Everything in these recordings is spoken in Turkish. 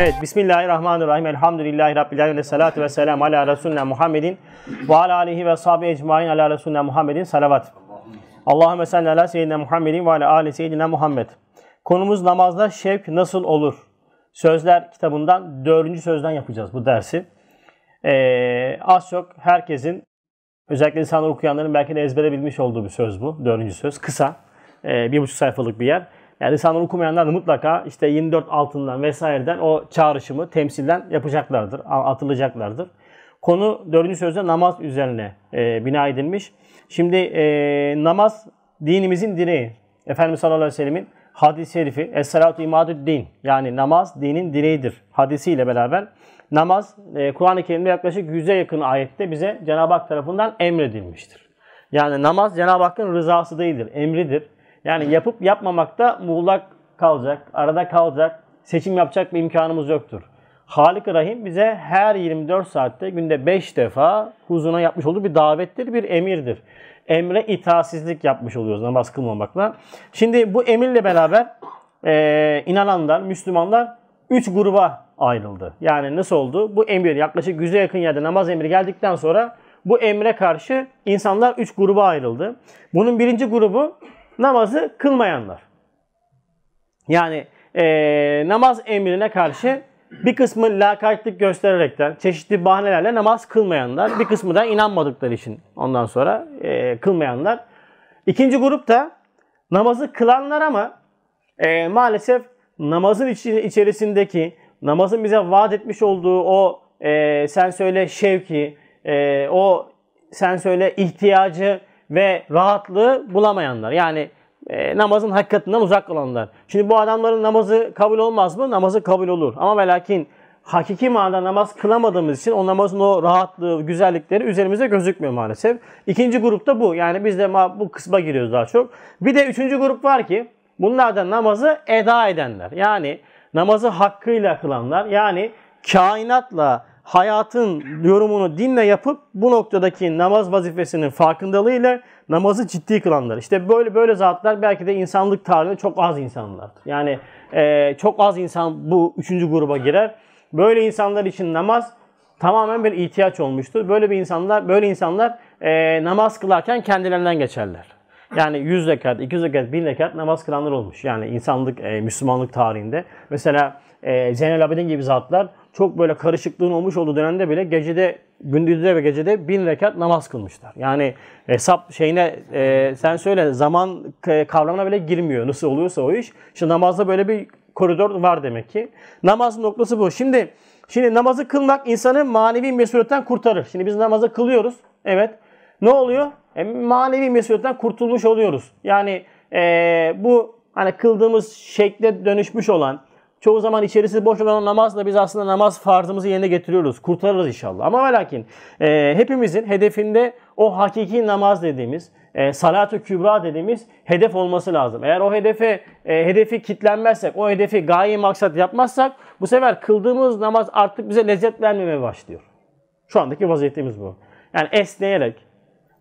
Evet, Bismillahirrahmanirrahim. Elhamdülillahi Rabbil Alemin. Salatu ve selam ala Resulüne Muhammedin ve ala alihi ve sahibi ecmain ala Resulüne Muhammedin. Salavat. Allahümme salli ala seyyidina Muhammedin ve ala ali seyyidina Muhammed. Konumuz namazda şevk nasıl olur? Sözler kitabından dördüncü sözden yapacağız bu dersi. Ee, az çok herkesin özellikle insanlar okuyanların belki de ezbere bilmiş olduğu bir söz bu. Dördüncü söz. Kısa. Ee, bir buçuk sayfalık bir yer. Yani insanlar okumayanlar da mutlaka işte 24 altından vesaireden o çağrışımı temsilden yapacaklardır, atılacaklardır. Konu dördüncü sözde namaz üzerine e, bina edilmiş. Şimdi e, namaz dinimizin direği. Efendimiz sallallahu aleyhi ve sellemin hadis-i şerifi Es-salatu imadü din yani namaz dinin direğidir hadisiyle beraber namaz e, Kur'an-ı Kerim'de yaklaşık 100'e yakın ayette bize Cenab-ı Hak tarafından emredilmiştir. Yani namaz Cenab-ı Hakk'ın rızası değildir, emridir. Yani yapıp yapmamakta muğlak kalacak, arada kalacak, seçim yapacak bir imkanımız yoktur. Halik Rahim bize her 24 saatte günde 5 defa huzuruna yapmış olduğu bir davettir, bir emirdir. Emre itaatsizlik yapmış oluyoruz namaz kılmamakla. Şimdi bu emirle beraber e, inananlar, Müslümanlar 3 gruba ayrıldı. Yani nasıl oldu? Bu emir yaklaşık 100'e yakın yerde namaz emri geldikten sonra bu emre karşı insanlar 3 gruba ayrıldı. Bunun birinci grubu namazı kılmayanlar. Yani e, namaz emrine karşı bir kısmı lakaytlık göstererekten çeşitli bahanelerle namaz kılmayanlar, bir kısmı da inanmadıkları için ondan sonra e, kılmayanlar. İkinci grup da namazı kılanlar ama e, maalesef namazın içi, içerisindeki, namazın bize vaat etmiş olduğu o e, sen söyle şevki, e, o sen söyle ihtiyacı ve rahatlığı bulamayanlar. Yani e, namazın hakikatinden uzak olanlar. Şimdi bu adamların namazı kabul olmaz mı? Namazı kabul olur. Ama ve lakin hakiki manada namaz kılamadığımız için o namazın o rahatlığı, güzellikleri üzerimize gözükmüyor maalesef. İkinci grup da bu. Yani biz de bu kısma giriyoruz daha çok. Bir de üçüncü grup var ki bunlardan namazı eda edenler. Yani namazı hakkıyla kılanlar. Yani kainatla hayatın yorumunu dinle yapıp bu noktadaki namaz vazifesinin farkındalığıyla namazı ciddi kılanlar. İşte böyle böyle zatlar belki de insanlık tarihinde çok az insanlardır. Yani e, çok az insan bu üçüncü gruba girer. Böyle insanlar için namaz tamamen bir ihtiyaç olmuştur. Böyle bir insanlar, böyle insanlar e, namaz kılarken kendilerinden geçerler. Yani 100 rekat, 200 rekat, 1000 rekat namaz kılanlar olmuş. Yani insanlık, e, Müslümanlık tarihinde. Mesela e, Zeynel Abidin gibi zatlar çok böyle karışıklığın olmuş olduğu dönemde bile gecede gündüzde ve gecede bin rekat namaz kılmışlar. Yani hesap şeyine e, sen söyle zaman kavramına bile girmiyor. Nasıl oluyorsa o iş. Şimdi namazda böyle bir koridor var demek ki. Namaz noktası bu. Şimdi şimdi namazı kılmak insanı manevi mesuliyetten kurtarır. Şimdi biz namazı kılıyoruz. Evet. Ne oluyor? E, manevi mesuliyetten kurtulmuş oluyoruz. Yani e, bu hani kıldığımız şekle dönüşmüş olan Çoğu zaman içerisi boş olan namazla biz aslında namaz farzımızı yerine getiriyoruz. Kurtarırız inşallah. Ama lakin e, hepimizin hedefinde o hakiki namaz dediğimiz, e, salatü kübra dediğimiz hedef olması lazım. Eğer o hedefe e, hedefi kitlenmezsek, o hedefi gaye maksat yapmazsak bu sefer kıldığımız namaz artık bize lezzet vermemeye başlıyor. Şu andaki vaziyetimiz bu. Yani esneyerek,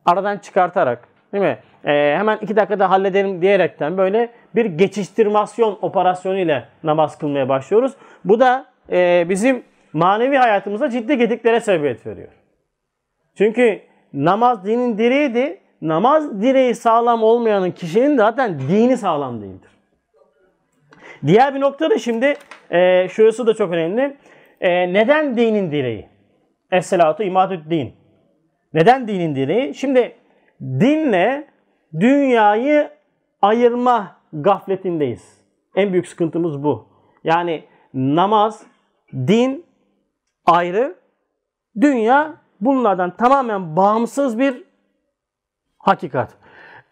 aradan çıkartarak, değil mi? E, hemen iki dakikada halledelim diyerekten böyle bir geçiştirmasyon operasyonu ile namaz kılmaya başlıyoruz. Bu da e, bizim manevi hayatımıza ciddi gediklere sebebiyet veriyor. Çünkü namaz dinin direğiydi. Namaz direği sağlam olmayanın kişinin zaten dini sağlam değildir. Diğer bir nokta da şimdi e, şurası da çok önemli. E, neden dinin direği? Es-salatu din. Neden dinin direği? Şimdi dinle dünyayı ayırma gafletindeyiz. En büyük sıkıntımız bu. Yani namaz, din ayrı, dünya bunlardan tamamen bağımsız bir hakikat.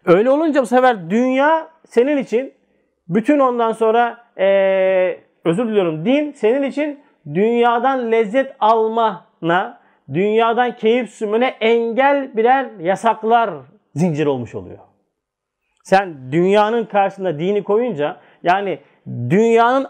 Öyle olunca bu sefer dünya senin için bütün ondan sonra ee, özür diliyorum din senin için dünyadan lezzet almana, dünyadan keyif sürmene engel birer yasaklar zincir olmuş oluyor. Sen dünyanın karşısında dini koyunca yani dünyanın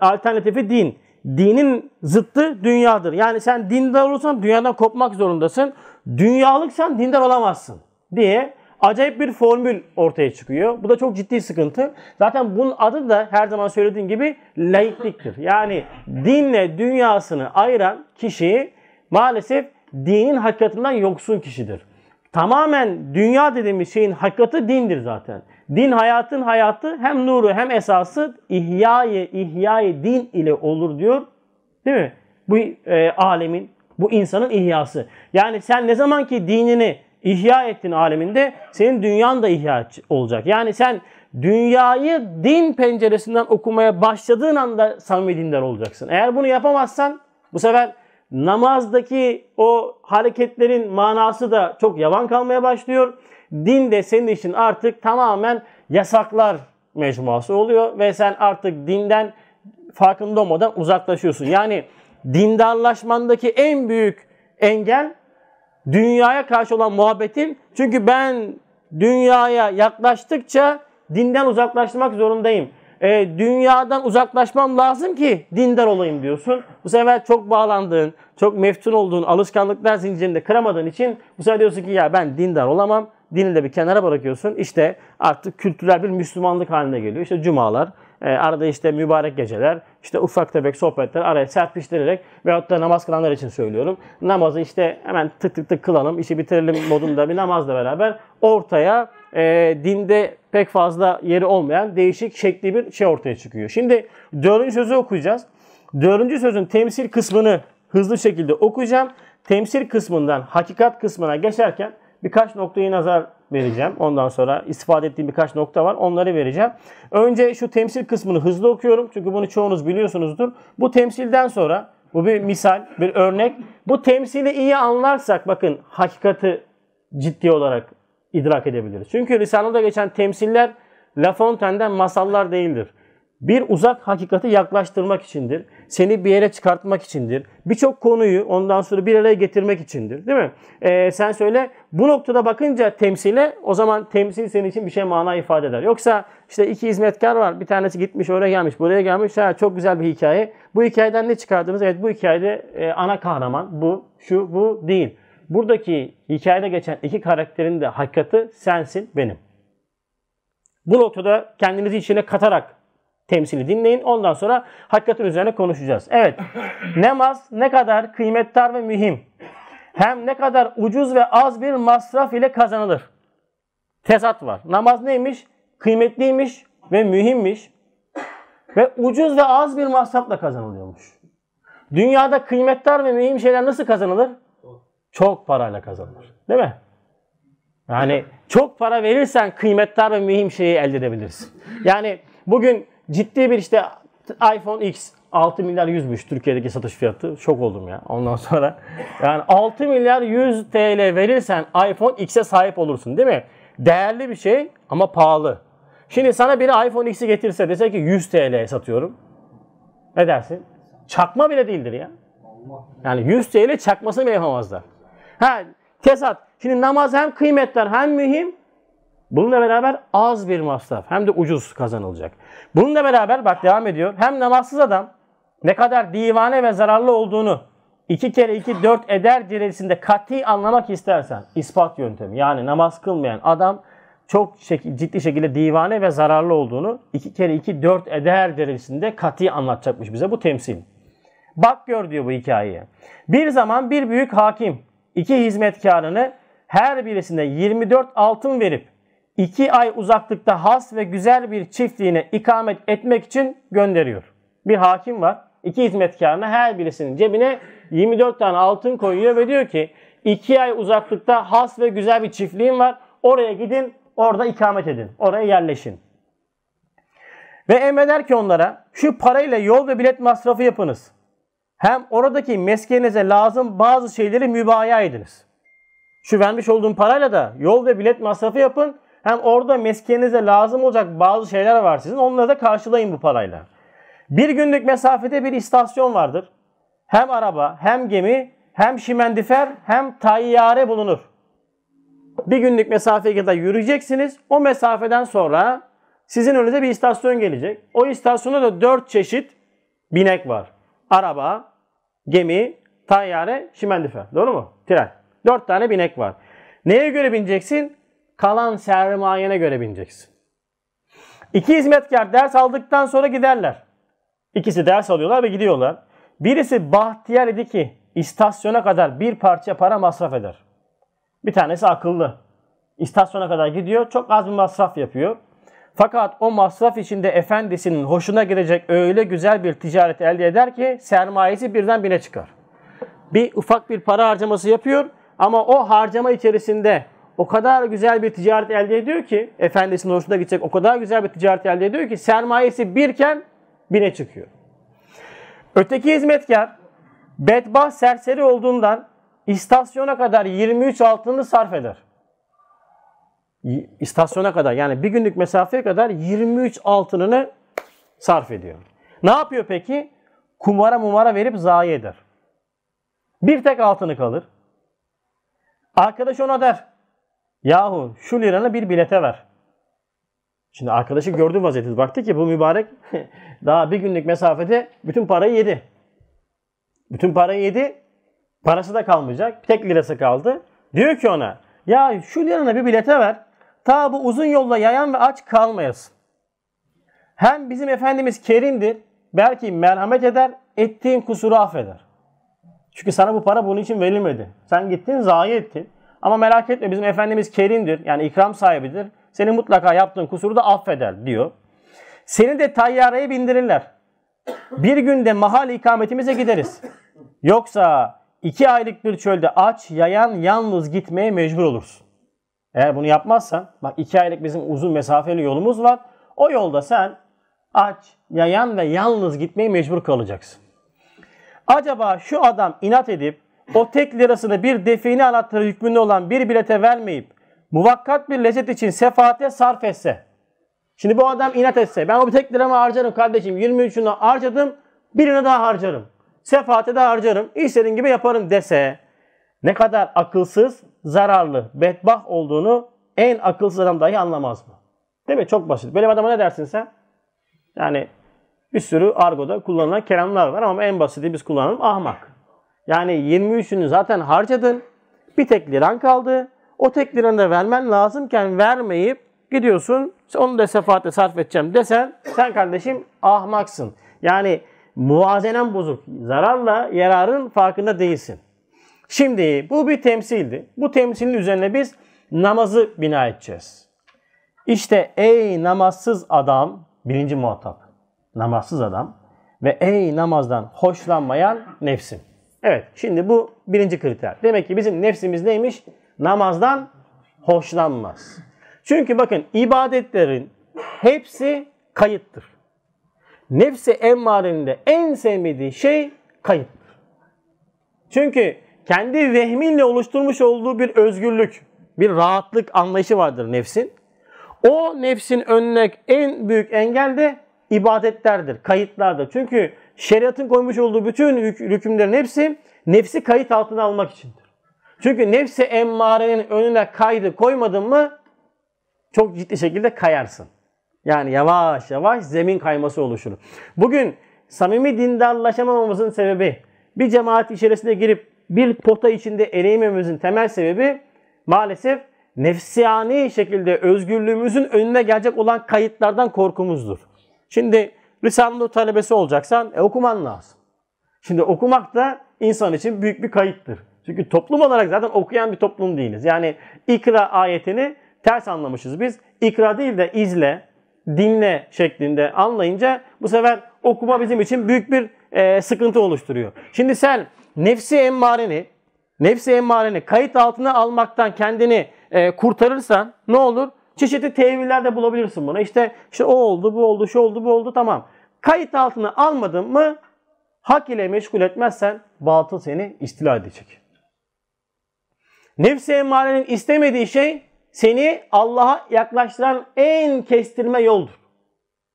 alternatifi din. Dinin zıttı dünyadır. Yani sen dindar olursan dünyadan kopmak zorundasın. Dünyalıksan dindar olamazsın diye acayip bir formül ortaya çıkıyor. Bu da çok ciddi sıkıntı. Zaten bunun adı da her zaman söylediğim gibi laikliktir. Yani dinle dünyasını ayıran kişi maalesef dinin hakikatinden yoksun kişidir tamamen dünya dediğimiz şeyin hakikati dindir zaten. Din hayatın hayatı hem nuru hem esası ihyayı ihyayı din ile olur diyor. Değil mi? Bu e, alemin, bu insanın ihyası. Yani sen ne zaman ki dinini ihya ettin aleminde senin dünyan da ihya olacak. Yani sen dünyayı din penceresinden okumaya başladığın anda samimi dindar olacaksın. Eğer bunu yapamazsan bu sefer namazdaki o hareketlerin manası da çok yavan kalmaya başlıyor. Din de senin için artık tamamen yasaklar mecmuası oluyor ve sen artık dinden farkında olmadan uzaklaşıyorsun. Yani dindarlaşmandaki en büyük engel dünyaya karşı olan muhabbetin. Çünkü ben dünyaya yaklaştıkça dinden uzaklaşmak zorundayım e, dünyadan uzaklaşmam lazım ki dindar olayım diyorsun. Bu sefer çok bağlandığın, çok meftun olduğun alışkanlıklar zincirinde de kıramadığın için bu sefer diyorsun ki ya ben dindar olamam. Dini de bir kenara bırakıyorsun. İşte artık kültürel bir Müslümanlık haline geliyor. İşte cumalar, e, arada işte mübarek geceler, işte ufak tefek sohbetler araya serpiştirerek veyahut da namaz kılanlar için söylüyorum. Namazı işte hemen tık tık tık kılalım, işi bitirelim modunda bir namazla beraber ortaya e, dinde pek fazla yeri olmayan değişik şekli bir şey ortaya çıkıyor. Şimdi dördüncü sözü okuyacağız. Dördüncü sözün temsil kısmını hızlı şekilde okuyacağım. Temsil kısmından hakikat kısmına geçerken birkaç noktayı nazar vereceğim. Ondan sonra istifade ettiğim birkaç nokta var. Onları vereceğim. Önce şu temsil kısmını hızlı okuyorum. Çünkü bunu çoğunuz biliyorsunuzdur. Bu temsilden sonra bu bir misal, bir örnek. Bu temsili iyi anlarsak bakın hakikati ciddi olarak idrak edebiliriz. Çünkü Risale'de geçen temsiller La Fontaine'den masallar değildir. Bir uzak hakikati yaklaştırmak içindir. Seni bir yere çıkartmak içindir. Birçok konuyu ondan sonra bir araya getirmek içindir. Değil mi? Ee, sen söyle bu noktada bakınca temsile o zaman temsil senin için bir şey mana ifade eder. Yoksa işte iki hizmetkar var. Bir tanesi gitmiş oraya gelmiş buraya gelmiş. Ha, çok güzel bir hikaye. Bu hikayeden ne çıkardınız? Evet bu hikayede e, ana kahraman bu şu bu değil buradaki hikayede geçen iki karakterin de hakikati sensin benim. Bu noktada kendinizi içine katarak temsili dinleyin. Ondan sonra hakikatin üzerine konuşacağız. Evet. Namaz ne kadar kıymetli ve mühim. Hem ne kadar ucuz ve az bir masraf ile kazanılır. Tezat var. Namaz neymiş? Kıymetliymiş ve mühimmiş. Ve ucuz ve az bir masrafla kazanılıyormuş. Dünyada kıymetli ve mühim şeyler nasıl kazanılır? çok parayla kazanılır. Değil mi? Yani çok para verirsen kıymetli ve mühim şeyi elde edebilirsin. Yani bugün ciddi bir işte iPhone X 6 milyar 100'müş Türkiye'deki satış fiyatı. Şok oldum ya. Ondan sonra yani 6 milyar 100 TL verirsen iPhone X'e sahip olursun değil mi? Değerli bir şey ama pahalı. Şimdi sana biri iPhone X'i getirse dese ki 100 TL'ye satıyorum. Ne dersin? Çakma bile değildir ya. Yani 100 TL çakmasını bile yapamazlar. Ha, tesat. Şimdi namaz hem kıymetli, hem mühim. Bununla beraber az bir masraf hem de ucuz kazanılacak. Bununla beraber bak devam ediyor. Hem namazsız adam ne kadar divane ve zararlı olduğunu iki kere iki dört eder ciresinde kati anlamak istersen ispat yöntemi. Yani namaz kılmayan adam çok ciddi şekilde divane ve zararlı olduğunu iki kere iki dört eder derecesinde kati anlatacakmış bize bu temsil. Bak gör diyor bu hikayeye. Bir zaman bir büyük hakim iki hizmetkarını her birisine 24 altın verip iki ay uzaklıkta has ve güzel bir çiftliğine ikamet etmek için gönderiyor. Bir hakim var. İki hizmetkarına her birisinin cebine 24 tane altın koyuyor ve diyor ki iki ay uzaklıkta has ve güzel bir çiftliğim var. Oraya gidin orada ikamet edin. Oraya yerleşin. Ve emreder ki onlara şu parayla yol ve bilet masrafı yapınız hem oradaki meskenize lazım bazı şeyleri mübaya ediniz. Şu vermiş olduğum parayla da yol ve bilet masrafı yapın. Hem orada meskenize lazım olacak bazı şeyler var sizin. Onları da karşılayın bu parayla. Bir günlük mesafede bir istasyon vardır. Hem araba, hem gemi, hem şimendifer, hem tayyare bulunur. Bir günlük mesafeye kadar yürüyeceksiniz. O mesafeden sonra sizin önünüze bir istasyon gelecek. O istasyonda da dört çeşit binek var araba, gemi, tayyare, şimendife. Doğru mu? Tren. Dört tane binek var. Neye göre bineceksin? Kalan sermayene göre bineceksin. İki hizmetkar ders aldıktan sonra giderler. İkisi ders alıyorlar ve gidiyorlar. Birisi bahtiyar idi ki istasyona kadar bir parça para masraf eder. Bir tanesi akıllı. İstasyona kadar gidiyor. Çok az bir masraf yapıyor. Fakat o masraf içinde efendisinin hoşuna gidecek öyle güzel bir ticaret elde eder ki sermayesi birden bine çıkar. Bir ufak bir para harcaması yapıyor ama o harcama içerisinde o kadar güzel bir ticaret elde ediyor ki efendisinin hoşuna gidecek o kadar güzel bir ticaret elde ediyor ki sermayesi birken bine çıkıyor. Öteki hizmetkar bedbah serseri olduğundan istasyona kadar 23 altını sarf eder istasyona kadar yani bir günlük mesafeye kadar 23 altınını sarf ediyor. Ne yapıyor peki? Kumara mumara verip zayi eder. Bir tek altını kalır. Arkadaş ona der. Yahu şu liranı bir bilete ver. Şimdi arkadaşı gördü vaziyeti. Baktı ki bu mübarek daha bir günlük mesafede bütün parayı yedi. Bütün parayı yedi. Parası da kalmayacak. Tek lirası kaldı. Diyor ki ona ya şu liranı bir bilete ver. Ta bu uzun yolda yayan ve aç kalmayasın. Hem bizim Efendimiz kerimdir. Belki merhamet eder, ettiğin kusuru affeder. Çünkü sana bu para bunun için verilmedi. Sen gittin zayi ettin. Ama merak etme bizim Efendimiz kerimdir. Yani ikram sahibidir. Senin mutlaka yaptığın kusuru da affeder diyor. Seni de tayyareye bindirirler. Bir günde mahal ikametimize gideriz. Yoksa iki aylık bir çölde aç, yayan, yalnız gitmeye mecbur olursun. Eğer bunu yapmazsan bak iki aylık bizim uzun mesafeli yolumuz var. O yolda sen aç, yayan ve yalnız gitmeye mecbur kalacaksın. Acaba şu adam inat edip o tek lirasını bir define anahtarı hükmünde olan bir bilete vermeyip muvakkat bir lezzet için sefaate sarf etse. Şimdi bu adam inat etse ben o bir tek liramı harcarım kardeşim 23'ünü harcadım birini daha harcarım. Sefaate de harcarım istediğin gibi yaparım dese ne kadar akılsız, zararlı, bedbah olduğunu en akılsız adam dahi anlamaz mı? Değil mi? Çok basit. Böyle bir adama ne dersin sen? Yani bir sürü argoda kullanılan kelamlar var ama en basiti biz kullanalım ahmak. Yani 23'ünü zaten harcadın. Bir tek liran kaldı. O tek liranı da vermen lazımken vermeyip gidiyorsun onu da sefaatle sarf edeceğim desen sen kardeşim ahmaksın. Yani muazenen bozuk. Zararla yararın farkında değilsin. Şimdi bu bir temsildi. Bu temsilin üzerine biz namazı bina edeceğiz. İşte ey namazsız adam, birinci muhatap, namazsız adam ve ey namazdan hoşlanmayan nefsim. Evet şimdi bu birinci kriter. Demek ki bizim nefsimiz neymiş? Namazdan hoşlanmaz. Çünkü bakın ibadetlerin hepsi kayıttır. Nefsi emmarenin en sevmediği şey kayıttır. Çünkü kendi vehminle oluşturmuş olduğu bir özgürlük, bir rahatlık anlayışı vardır nefsin. O nefsin önüne en büyük engel de ibadetlerdir, kayıtlardır. Çünkü şeriatın koymuş olduğu bütün hükümlerin hepsi nefsi kayıt altına almak içindir. Çünkü nefsi emmarenin önüne kaydı koymadın mı çok ciddi şekilde kayarsın. Yani yavaş yavaş zemin kayması oluşur. Bugün samimi dindarlaşamamamızın sebebi bir cemaat içerisine girip bir pota içinde eriyememizin temel sebebi maalesef nefsiyani şekilde özgürlüğümüzün önüne gelecek olan kayıtlardan korkumuzdur. Şimdi Risale-i talebesi olacaksan e, okuman lazım. Şimdi okumak da insan için büyük bir kayıttır. Çünkü toplum olarak zaten okuyan bir toplum değiliz. Yani ikra ayetini ters anlamışız biz. İkra değil de izle, dinle şeklinde anlayınca bu sefer okuma bizim için büyük bir e, sıkıntı oluşturuyor. Şimdi sen nefsi emmareni, nefsi emmareni kayıt altına almaktan kendini e, kurtarırsan ne olur? Çeşitli teviller de bulabilirsin buna. İşte, işte o oldu, bu oldu, şu oldu, bu oldu tamam. Kayıt altına almadın mı hak ile meşgul etmezsen batıl seni istila edecek. Nefsi emmarenin istemediği şey seni Allah'a yaklaştıran en kestirme yoldur.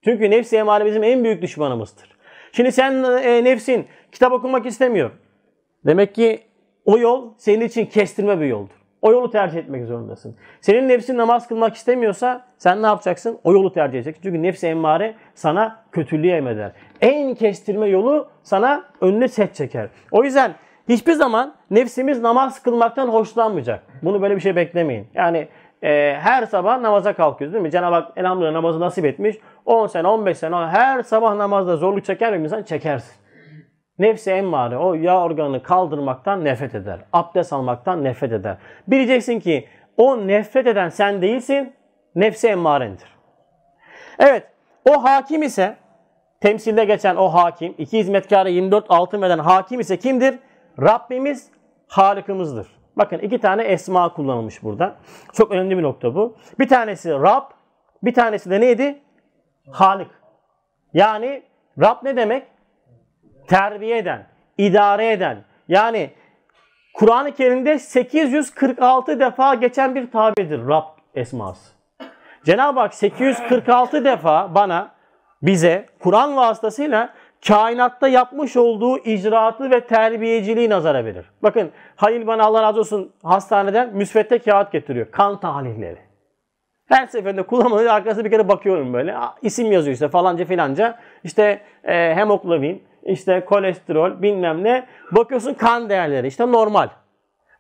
Çünkü nefsi emmare bizim en büyük düşmanımızdır. Şimdi sen e, nefsin kitap okumak istemiyor. Demek ki o yol senin için kestirme bir yoldur. O yolu tercih etmek zorundasın. Senin nefsin namaz kılmak istemiyorsa sen ne yapacaksın? O yolu tercih edeceksin. Çünkü nefsi emmare sana kötülüğü emreder. En kestirme yolu sana önüne set çeker. O yüzden hiçbir zaman nefsimiz namaz kılmaktan hoşlanmayacak. Bunu böyle bir şey beklemeyin. Yani e, her sabah namaza kalkıyoruz değil mi? Cenab-ı Hak elhamdülillah namazı nasip etmiş. 10 sene 15 sene her sabah namazda zorluk çeker mi insan? Çekersin. Nefsi emmare o yağ organını kaldırmaktan nefret eder. Abdest almaktan nefret eder. Bileceksin ki o nefret eden sen değilsin. Nefsi emmarendir. Evet o hakim ise temsilde geçen o hakim iki hizmetkarı 24 altın veren hakim ise kimdir? Rabbimiz Halık'ımızdır. Bakın iki tane esma kullanılmış burada. Çok önemli bir nokta bu. Bir tanesi Rab, bir tanesi de neydi? Halik. Yani Rab ne demek? terbiye eden, idare eden yani Kur'an-ı Kerim'de 846 defa geçen bir tabirdir Rab esması. Cenab-ı Hak 846 defa bana bize Kur'an vasıtasıyla kainatta yapmış olduğu icraatı ve terbiyeciliği nazara verir. Bakın Halil bana Allah razı olsun hastaneden müsvedde kağıt getiriyor. Kan tahlilleri. Her seferinde kullanmadığı arkasına bir kere bakıyorum böyle. İsim yazıyor işte falanca filanca. İşte e, hemoglobin, işte kolesterol bilmem ne. Bakıyorsun kan değerleri işte normal.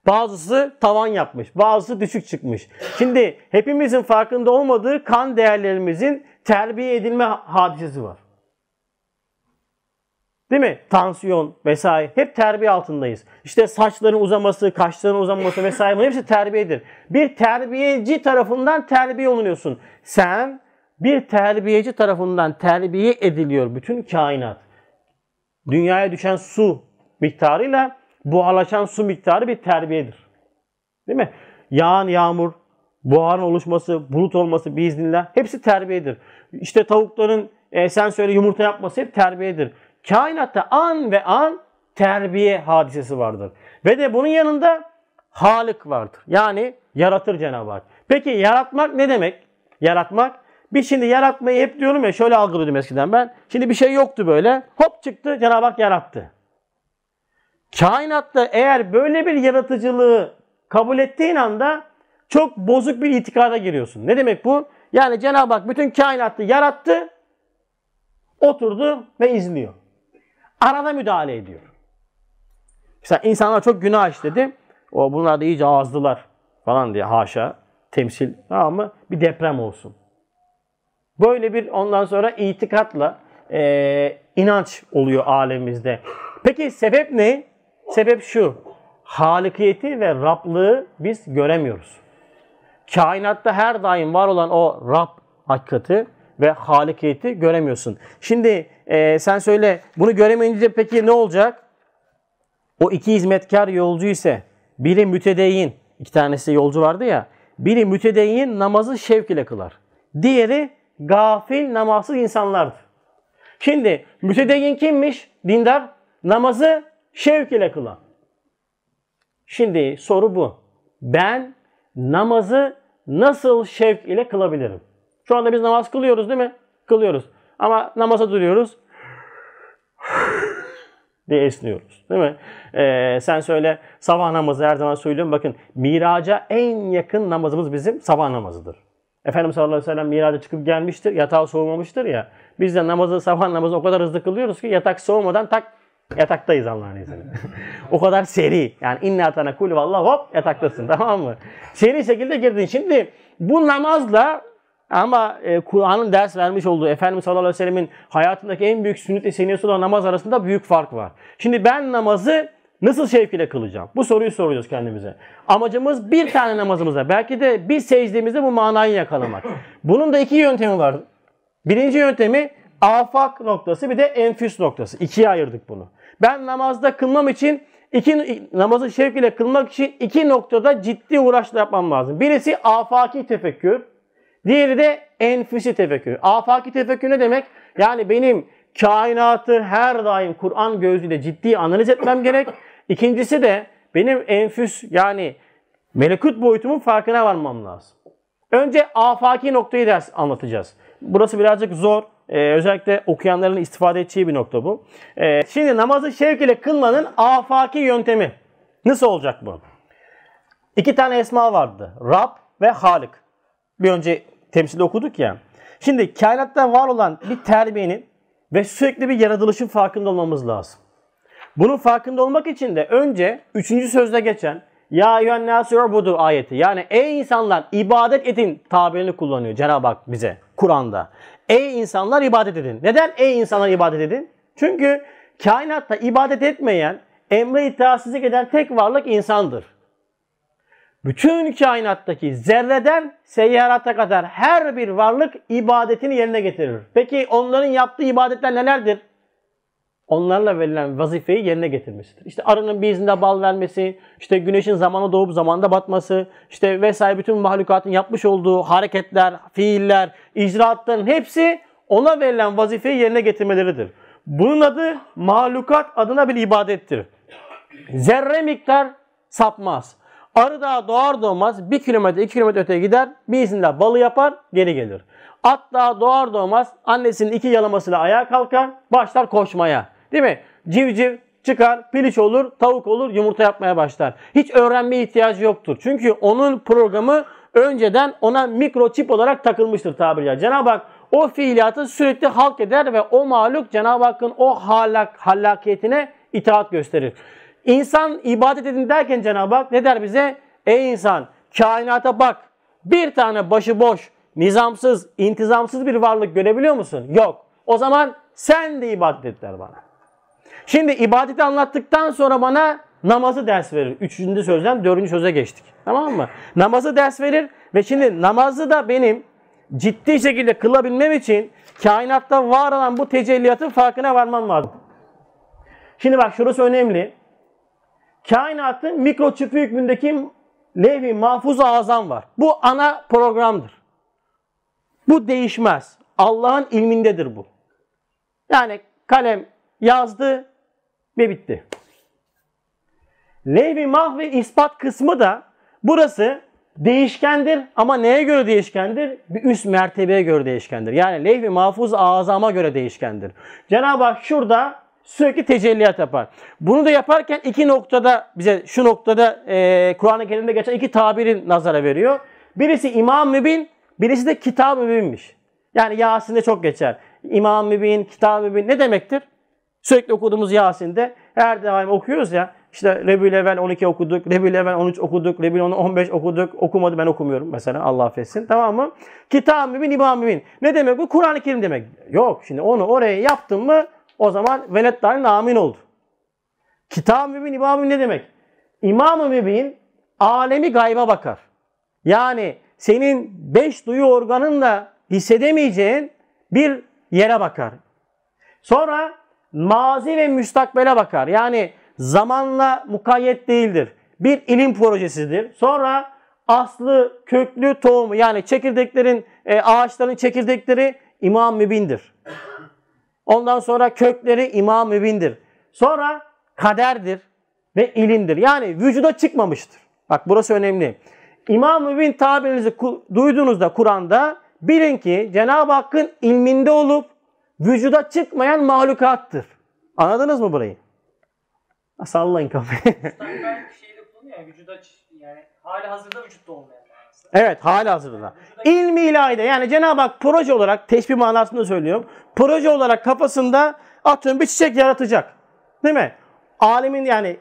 Bazısı tavan yapmış, bazısı düşük çıkmış. Şimdi hepimizin farkında olmadığı kan değerlerimizin terbiye edilme hadisesi var. Değil mi? Tansiyon vesaire hep terbiye altındayız. İşte saçların uzaması, kaşların uzaması vesaire bunların hepsi terbiyedir. Bir terbiyeci tarafından terbiye olunuyorsun. Sen bir terbiyeci tarafından terbiye ediliyor bütün kainat dünyaya düşen su miktarıyla buharlaşan su miktarı bir terbiyedir. Değil mi? Yağan yağmur, buharın oluşması, bulut olması biiznillah hepsi terbiyedir. İşte tavukların e, sen söyle yumurta yapması hep terbiyedir. Kainatta an ve an terbiye hadisesi vardır. Ve de bunun yanında Halik vardır. Yani yaratır Cenab-ı Hak. Peki yaratmak ne demek? Yaratmak biz şimdi yaratmayı hep diyorum ya şöyle algılıyordum eskiden ben. Şimdi bir şey yoktu böyle. Hop çıktı Cenab-ı Hak yarattı. Kainatta eğer böyle bir yaratıcılığı kabul ettiğin anda çok bozuk bir itikada giriyorsun. Ne demek bu? Yani Cenab-ı Hak bütün kainatı yarattı, oturdu ve izliyor. Arada müdahale ediyor. Mesela insanlar çok günah işledi. O bunlar da iyice ağızdılar falan diye haşa temsil tamam mı? Bir deprem olsun. Böyle bir ondan sonra itikatla e, inanç oluyor alemimizde. Peki sebep ne? Sebep şu. Halikiyeti ve Rablığı biz göremiyoruz. Kainatta her daim var olan o Rab hakikati ve halikiyeti göremiyorsun. Şimdi e, sen söyle bunu göremeyince peki ne olacak? O iki hizmetkar yolcu ise biri mütedeyyin, iki tanesi yolcu vardı ya, biri mütedeyyin namazı şevk ile kılar. Diğeri gafil, namazsız insanlardır. Şimdi mütedeyyin kimmiş? Dindar namazı şevk ile kılan. Şimdi soru bu. Ben namazı nasıl şevk ile kılabilirim? Şu anda biz namaz kılıyoruz değil mi? Kılıyoruz. Ama namaza duruyoruz. diye esniyoruz. Değil mi? Ee, sen söyle sabah namazı her zaman söylüyorum. Bakın miraca en yakın namazımız bizim sabah namazıdır. Efendimiz sallallahu aleyhi ve sellem miraca çıkıp gelmiştir. Yatağı soğumamıştır ya. Biz de namazı, sabah namazı o kadar hızlı kılıyoruz ki yatak soğumadan tak yataktayız Allah'ın izniyle. o kadar seri. Yani inna tane kul vallah hop yataktasın tamam mı? Seri şekilde girdin. Şimdi bu namazla ama e, Kur'an'ın ders vermiş olduğu Efendimiz sallallahu aleyhi ve sellemin hayatındaki en büyük sünnet-i seniyesi olan namaz arasında büyük fark var. Şimdi ben namazı Nasıl şevk kılacağım? Bu soruyu soruyoruz kendimize. Amacımız bir tane namazımıza, belki de bir secdemizde bu manayı yakalamak. Bunun da iki yöntemi var. Birinci yöntemi afak noktası bir de enfüs noktası. İkiye ayırdık bunu. Ben namazda kılmam için iki namazı şevk kılmak için iki noktada ciddi uğraşla yapmam lazım. Birisi afaki tefekkür, diğeri de enfüsi tefekkür. Afaki tefekkür ne demek? Yani benim kainatı her daim Kur'an gözüyle ciddi analiz etmem gerek İkincisi de benim enfüs yani melekut boyutumun farkına varmam lazım. Önce afaki noktayı ders anlatacağız. Burası birazcık zor. Ee, özellikle okuyanların istifade edeceği bir nokta bu. Ee, şimdi namazı şevk ile kılmanın afaki yöntemi. Nasıl olacak bu? İki tane esma vardı. Rab ve Halik. Bir önce temsili okuduk ya. Şimdi kainatta var olan bir terbiyenin ve sürekli bir yaratılışın farkında olmamız lazım. Bunun farkında olmak için de önce 3. sözde geçen ya yüennâsü budu ayeti. Yani ey insanlar ibadet edin tabirini kullanıyor Cenab-ı Hak bize Kur'an'da. Ey insanlar ibadet edin. Neden ey insanlar ibadet edin? Çünkü kainatta ibadet etmeyen, emre itaatsizlik eden tek varlık insandır. Bütün kainattaki zerreden seyyarata kadar her bir varlık ibadetini yerine getirir. Peki onların yaptığı ibadetler nelerdir? onlarla verilen vazifeyi yerine getirmesidir. İşte arının bir izinde bal vermesi, işte güneşin zamanı doğup zamanda batması, işte vesaire bütün mahlukatın yapmış olduğu hareketler, fiiller, icraatların hepsi ona verilen vazifeyi yerine getirmeleridir. Bunun adı mahlukat adına bir ibadettir. Zerre miktar sapmaz. Arı daha doğar doğmaz bir kilometre iki kilometre öteye gider bir izinde balı yapar geri gelir. At daha doğar doğmaz annesinin iki yalamasıyla ayağa kalkar başlar koşmaya. Değil mi? Civciv çıkar, piliç olur, tavuk olur, yumurta yapmaya başlar. Hiç öğrenme ihtiyacı yoktur. Çünkü onun programı önceden ona mikroçip olarak takılmıştır tabiri caizse. Cenab-ı Hak o fiiliyatı sürekli halk eder ve o maluk Cenab-ı Hakk'ın o halak, hallakiyetine itaat gösterir. İnsan ibadet edin derken Cenab-ı Hak ne der bize? Ey insan kainata bak. Bir tane başıboş, nizamsız, intizamsız bir varlık görebiliyor musun? Yok. O zaman sen de ibadet et der bana. Şimdi ibadeti anlattıktan sonra bana namazı ders verir. Üçüncü sözden dördüncü söze geçtik. Tamam mı? Namazı ders verir ve şimdi namazı da benim ciddi şekilde kılabilmem için kainatta var olan bu tecelliyatın farkına varmam lazım. Şimdi bak şurası önemli. Kainatın mikroçipi hükmündeki levh-i mahfuz azam var. Bu ana programdır. Bu değişmez. Allah'ın ilmindedir bu. Yani kalem yazdı ve bitti. Lehvi mahvi ispat kısmı da burası değişkendir ama neye göre değişkendir? Bir üst mertebeye göre değişkendir. Yani leyh-i mahfuz azama göre değişkendir. Cenab-ı Hak şurada sürekli tecelliyat yapar. Bunu da yaparken iki noktada bize şu noktada e, Kur'an-ı Kerim'de geçen iki tabirin nazara veriyor. Birisi imam mübin, birisi de kitab kitap mübinmiş. Yani Yasin'de çok geçer. İmam mübin, kitap mübin ne demektir? Sürekli okuduğumuz Yasin'de her daim okuyoruz ya. İşte Rebül level 12 okuduk, Rebül level 13 okuduk, Rebül 15 okuduk. Okumadı ben okumuyorum mesela Allah affetsin. Tamam mı? Kitab mübin, İbam mübin. Ne demek bu? Kur'an-ı Kerim demek. Yok şimdi onu oraya yaptın mı o zaman veletlerin namin oldu. Kitab mübin, İbam mübin ne demek? İmam-ı mübin alemi gayba bakar. Yani senin beş duyu organınla hissedemeyeceğin bir yere bakar. Sonra mazi ve müstakbele bakar. Yani zamanla mukayyet değildir. Bir ilim projesidir. Sonra aslı, köklü, tohumu yani çekirdeklerin, e, ağaçların çekirdekleri imam mübindir. Ondan sonra kökleri imam mübindir. Sonra kaderdir ve ilimdir. Yani vücuda çıkmamıştır. Bak burası önemli. İmam mübin tabirinizi duyduğunuzda Kur'an'da bilin ki Cenab-ı Hakk'ın ilminde olup vücuda çıkmayan mahlukattır. Anladınız mı burayı? Ha, sallayın kafayı. yani vücuda yani hali hazırda vücutta olmayan. Evet hala hazırda. İlmi ilahide yani Cenab-ı Hak proje olarak teşbih manasında söylüyorum. Proje olarak kafasında atıyorum bir çiçek yaratacak. Değil mi? Alimin yani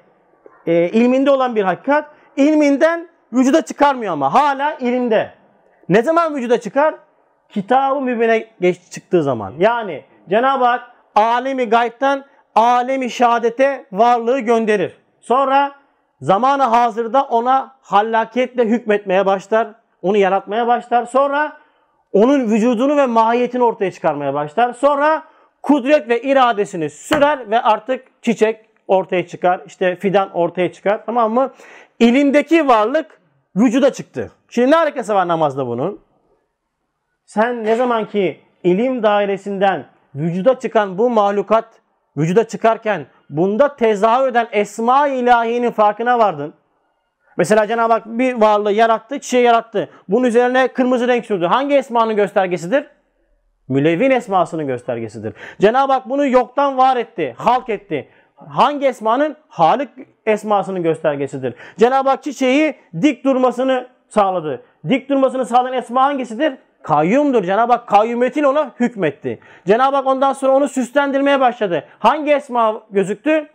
e, ilminde olan bir hakikat ilminden vücuda çıkarmıyor ama hala ilimde. Ne zaman vücuda çıkar? Kitab-ı mübine geç çıktığı zaman. Yani Cenab-ı Hak alemi gaybtan alemi şehadete varlığı gönderir. Sonra zamanı hazırda ona hallaketle hükmetmeye başlar. Onu yaratmaya başlar. Sonra onun vücudunu ve mahiyetini ortaya çıkarmaya başlar. Sonra kudret ve iradesini sürer ve artık çiçek ortaya çıkar. İşte fidan ortaya çıkar. Tamam mı? İlimdeki varlık vücuda çıktı. Şimdi ne alakası var namazda bunun? Sen ne zaman ki ilim dairesinden vücuda çıkan bu mahlukat vücuda çıkarken bunda tezahür eden esma ilahinin farkına vardın. Mesela Cenab-ı Hak bir varlığı yarattı, çiçeği yarattı. Bunun üzerine kırmızı renk sürdü. Hangi esmanın göstergesidir? Mülevin esmasının göstergesidir. Cenab-ı Hak bunu yoktan var etti, halk etti. Hangi esmanın? Halik esmasının göstergesidir. Cenab-ı Hak çiçeği dik durmasını sağladı. Dik durmasını sağlayan esma hangisidir? Kayyumdur. Cenab-ı Hak kayyumiyetiyle ona hükmetti. Cenab-ı Hak ondan sonra onu süslendirmeye başladı. Hangi esma gözüktü?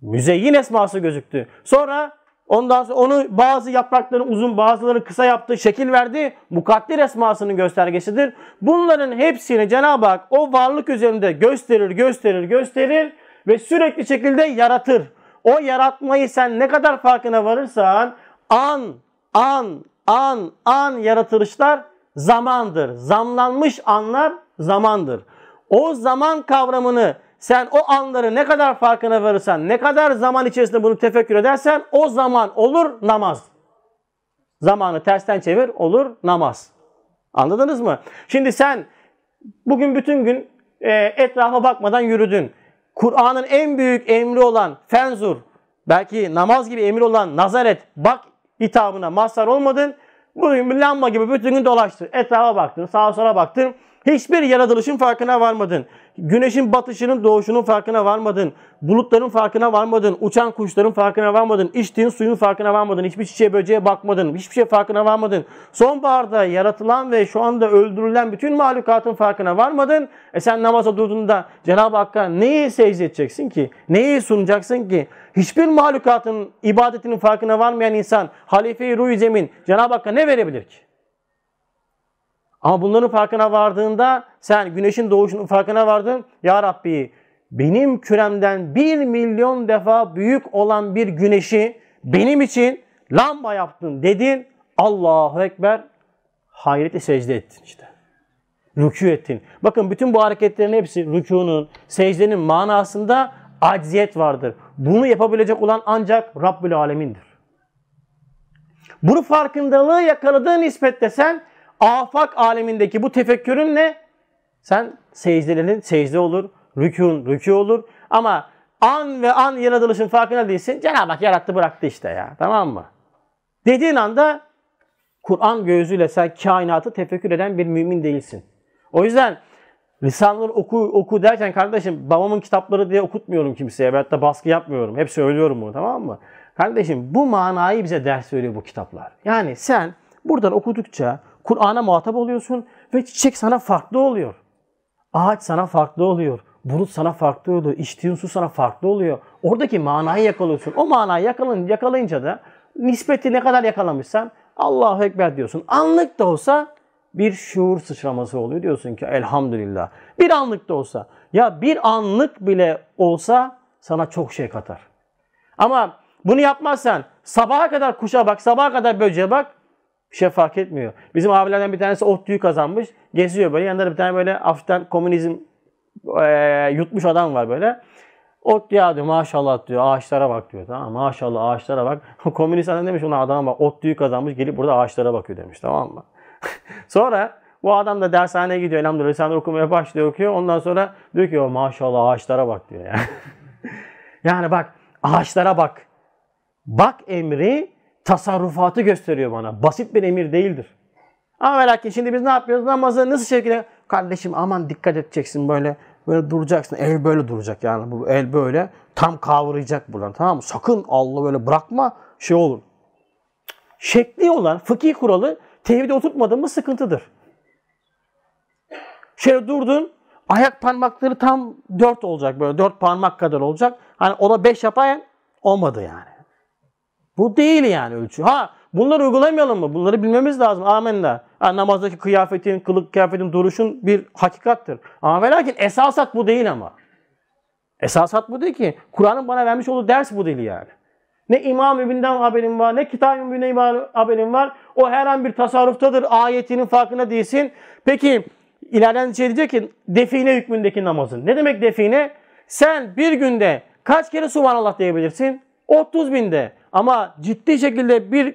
Müzeyyin esması gözüktü. Sonra ondan sonra onu bazı yaprakların uzun bazıları kısa yaptı, şekil verdi. Mukadder esmasının göstergesidir. Bunların hepsini Cenab-ı Hak o varlık üzerinde gösterir, gösterir, gösterir ve sürekli şekilde yaratır. O yaratmayı sen ne kadar farkına varırsan an, an, an, an yaratılışlar zamandır. Zamlanmış anlar zamandır. O zaman kavramını sen o anları ne kadar farkına varırsan, ne kadar zaman içerisinde bunu tefekkür edersen o zaman olur namaz. Zamanı tersten çevir olur namaz. Anladınız mı? Şimdi sen bugün bütün gün e, etrafa bakmadan yürüdün. Kur'an'ın en büyük emri olan fenzur, belki namaz gibi emir olan nazaret, bak hitabına mazhar olmadın. Bugün bir lamba gibi bütün gün dolaştın. Etrafa baktın, sağa sola baktın. Hiçbir yaratılışın farkına varmadın. Güneşin batışının doğuşunun farkına varmadın. Bulutların farkına varmadın. Uçan kuşların farkına varmadın. içtiğin suyun farkına varmadın. Hiçbir çiçeğe böceğe bakmadın. Hiçbir şey farkına varmadın. Sonbaharda yaratılan ve şu anda öldürülen bütün mahlukatın farkına varmadın. E sen namaza durduğunda Cenab-ı Hakk'a neyi secde edeceksin ki? Neyi sunacaksın ki? Hiçbir mahlukatın ibadetinin farkına varmayan insan halife-i ruh zemin Cenab-ı Hakk'a ne verebilir ki? Ama bunların farkına vardığında sen güneşin doğuşunun farkına vardın. Ya Rabbi benim küremden bir milyon defa büyük olan bir güneşi benim için lamba yaptın dedin. Allahu Ekber hayreti secde ettin işte. Rükû ettin. Bakın bütün bu hareketlerin hepsi rükûnun, secdenin manasında acziyet vardır. Bunu yapabilecek olan ancak Rabbül Alemin'dir. Bunu farkındalığı yakaladığın nispette sen afak alemindeki bu tefekkürünle sen secdelerin secde olur, rükûn rükû olur ama an ve an yaratılışın farkına değilsin. Cenab-ı Hak yarattı bıraktı işte ya tamam mı? Dediğin anda Kur'an gözüyle sen kainatı tefekkür eden bir mümin değilsin. O yüzden lisanlar oku, oku derken kardeşim babamın kitapları diye okutmuyorum kimseye. Veyahut da baskı yapmıyorum. Hep söylüyorum bunu tamam mı? Kardeşim bu manayı bize ders veriyor bu kitaplar. Yani sen buradan okudukça Kur'an'a muhatap oluyorsun ve çiçek sana farklı oluyor. Ağaç sana farklı oluyor. Bulut sana farklı oluyor. İçtiğin su sana farklı oluyor. Oradaki manayı yakalıyorsun. O manayı yakalayın, yakalayınca da nispeti ne kadar yakalamışsan Allahu Ekber diyorsun. Anlık da olsa bir şuur sıçraması oluyor. Diyorsun ki elhamdülillah. Bir anlık da olsa. Ya bir anlık bile olsa sana çok şey katar. Ama bunu yapmazsan sabaha kadar kuşa bak, sabaha kadar böceğe bak. Bir şey fark etmiyor. Bizim abilerden bir tanesi ODTÜ'yü oh kazanmış. Geziyor böyle. Yanında bir tane böyle hafiften komünizm e, yutmuş adam var böyle. Ot oh ya diyor maşallah diyor ağaçlara bak diyor tamam maşallah ağaçlara bak. Komünist adam demiş ona adam bak ot oh tüyü kazanmış gelip burada ağaçlara bakıyor demiş tamam mı? sonra bu adam da dershaneye gidiyor elhamdülillah lisanı okumaya başlıyor okuyor. Ondan sonra diyor ki o maşallah ağaçlara bak diyor yani. yani bak ağaçlara bak. Bak emri tasarrufatı gösteriyor bana. Basit bir emir değildir. Ama merak et şimdi biz ne yapıyoruz? Namazı nasıl şekilde? Kardeşim aman dikkat edeceksin böyle. Böyle duracaksın. El böyle duracak yani. Bu el böyle tam kavrayacak buradan tamam mı? Sakın Allah böyle bırakma şey olur. Şekli olan fıkıh kuralı tevhide mı sıkıntıdır. Şöyle durdun ayak parmakları tam dört olacak böyle dört parmak kadar olacak. Hani o da beş yapayan olmadı yani. Bu değil yani ölçü. Ha bunları uygulamayalım mı? Bunları bilmemiz lazım. Amenna. Ha, namazdaki kıyafetin, kılık kıyafetin, duruşun bir hakikattir. Ama ve lakin esasat bu değil ama. Esasat bu değil ki. Kur'an'ın bana vermiş olduğu ders bu değil yani. Ne imam İbni'den haberin var, ne Kitab İbni'den haberin var. O her an bir tasarruftadır. Ayetinin farkında değilsin. Peki ileriden şey diyecek ki define hükmündeki namazın. Ne demek define? Sen bir günde kaç kere subhanallah diyebilirsin? 30 binde. Ama ciddi şekilde bir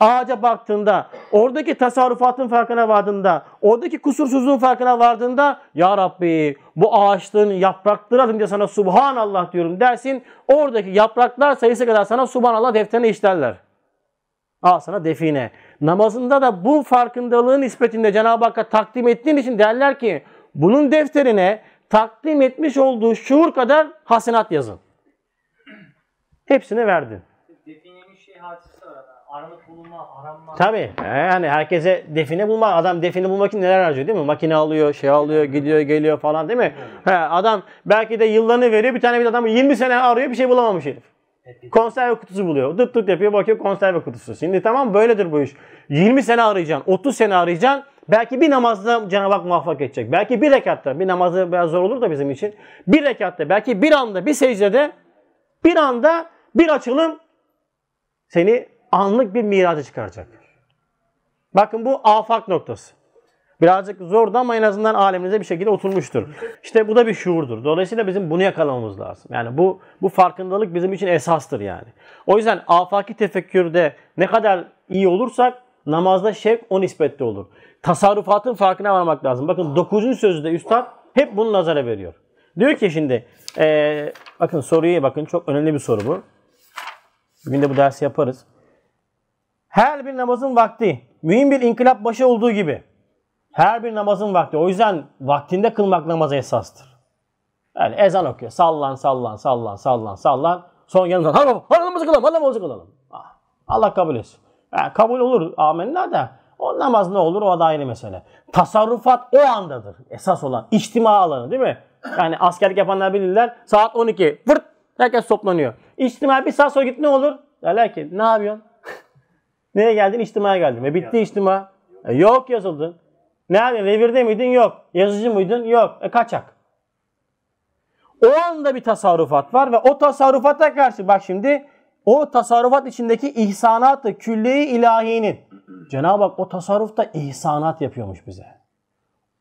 ağaca baktığında, oradaki tasarrufatın farkına vardığında, oradaki kusursuzluğun farkına vardığında Ya Rabbi bu ağaçlığın yaprakları adınca sana Subhanallah diyorum dersin. Oradaki yapraklar sayısı kadar sana Subhanallah defterine işlerler. Al sana define. Namazında da bu farkındalığın nispetinde Cenab-ı Hakk'a takdim ettiğin için derler ki bunun defterine takdim etmiş olduğu şuur kadar hasenat yazın. Hepsini verdin hadisesi bulunma, aranma. Tabii. Yani herkese define bulma. Adam define bulmak için neler harcıyor değil mi? Makine alıyor, şey alıyor, gidiyor, geliyor falan değil mi? He, adam belki de yıllarını veriyor. Bir tane bir adam 20 sene arıyor bir şey bulamamış herif. E, konserve kutusu buluyor. Dıt dıt yapıyor bakıyor konserve kutusu. Şimdi tamam böyledir bu iş. 20 sene arayacaksın, 30 sene arayacaksın. Belki bir namazda Cenab-ı Hak muvaffak edecek. Belki bir rekatta, bir namazda biraz zor olur da bizim için. Bir rekatta, belki bir anda, bir secdede, bir anda bir açılım seni anlık bir miraca çıkaracak. Bakın bu afak noktası. Birazcık zordu ama en azından alemimize bir şekilde oturmuştur. İşte bu da bir şuurdur. Dolayısıyla bizim bunu yakalamamız lazım. Yani bu bu farkındalık bizim için esastır yani. O yüzden afaki tefekkürde ne kadar iyi olursak namazda şevk o nispette olur. Tasarrufatın farkına varmak lazım. Bakın 9. sözde üstad hep bunu nazara veriyor. Diyor ki şimdi ee, bakın soruya bakın çok önemli bir soru bu. Bugün de bu dersi yaparız. Her bir namazın vakti mühim bir inkılap başı olduğu gibi her bir namazın vakti. O yüzden vaktinde kılmak namaza esastır. Yani ezan okuyor. Sallan sallan sallan sallan sallan. Son yanından hadi baba hadi namazı kılalım hadi namazı kılalım. Ah, Allah kabul etsin. Yani kabul olur amenna da o namaz ne olur o da ayrı mesele. Tasarrufat o andadır esas olan. İçtima alanı değil mi? Yani askerlik yapanlar bilirler. Saat 12 fırt Herkes toplanıyor. İçtimai bir saat sonra git ne olur? Derler ki ne yapıyorsun? Neye geldin? İçtimaya geldim. E bitti içtima. E, yok yazıldın. Nerede? Revirde miydin? Yok. Yazıcı mıydın? Yok. E kaçak. O anda bir tasarrufat var ve o tasarrufata karşı bak şimdi o tasarrufat içindeki ihsanatı külli ilahinin. Cenab-ı Hak o tasarrufta ihsanat yapıyormuş bize.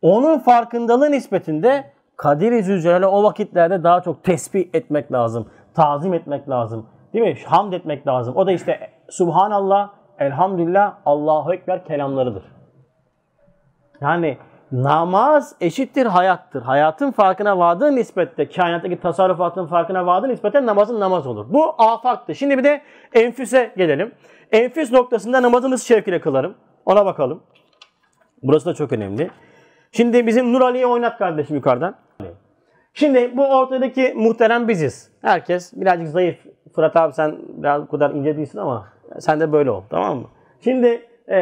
Onun farkındalığı nispetinde Kadir-i Zülcelal'e o vakitlerde daha çok tesbih etmek lazım. Tazim etmek lazım. Değil mi? Hamd etmek lazım. O da işte Subhanallah, Elhamdülillah, Allahu Ekber kelamlarıdır. Yani namaz eşittir hayattır. Hayatın farkına vardığı nispette, kainattaki tasarrufatın farkına vardığı nispette namazın namaz olur. Bu afaktı. Şimdi bir de enfüse gelelim. Enfüs noktasında namazımız şevk ile kılarım. Ona bakalım. Burası da çok önemli. Şimdi bizim Nur Ali'yi oynat kardeşim yukarıdan. Şimdi bu ortadaki muhterem biziz. Herkes birazcık zayıf. Fırat abi sen biraz bu kadar ince değilsin ama sen de böyle ol tamam mı? Şimdi e,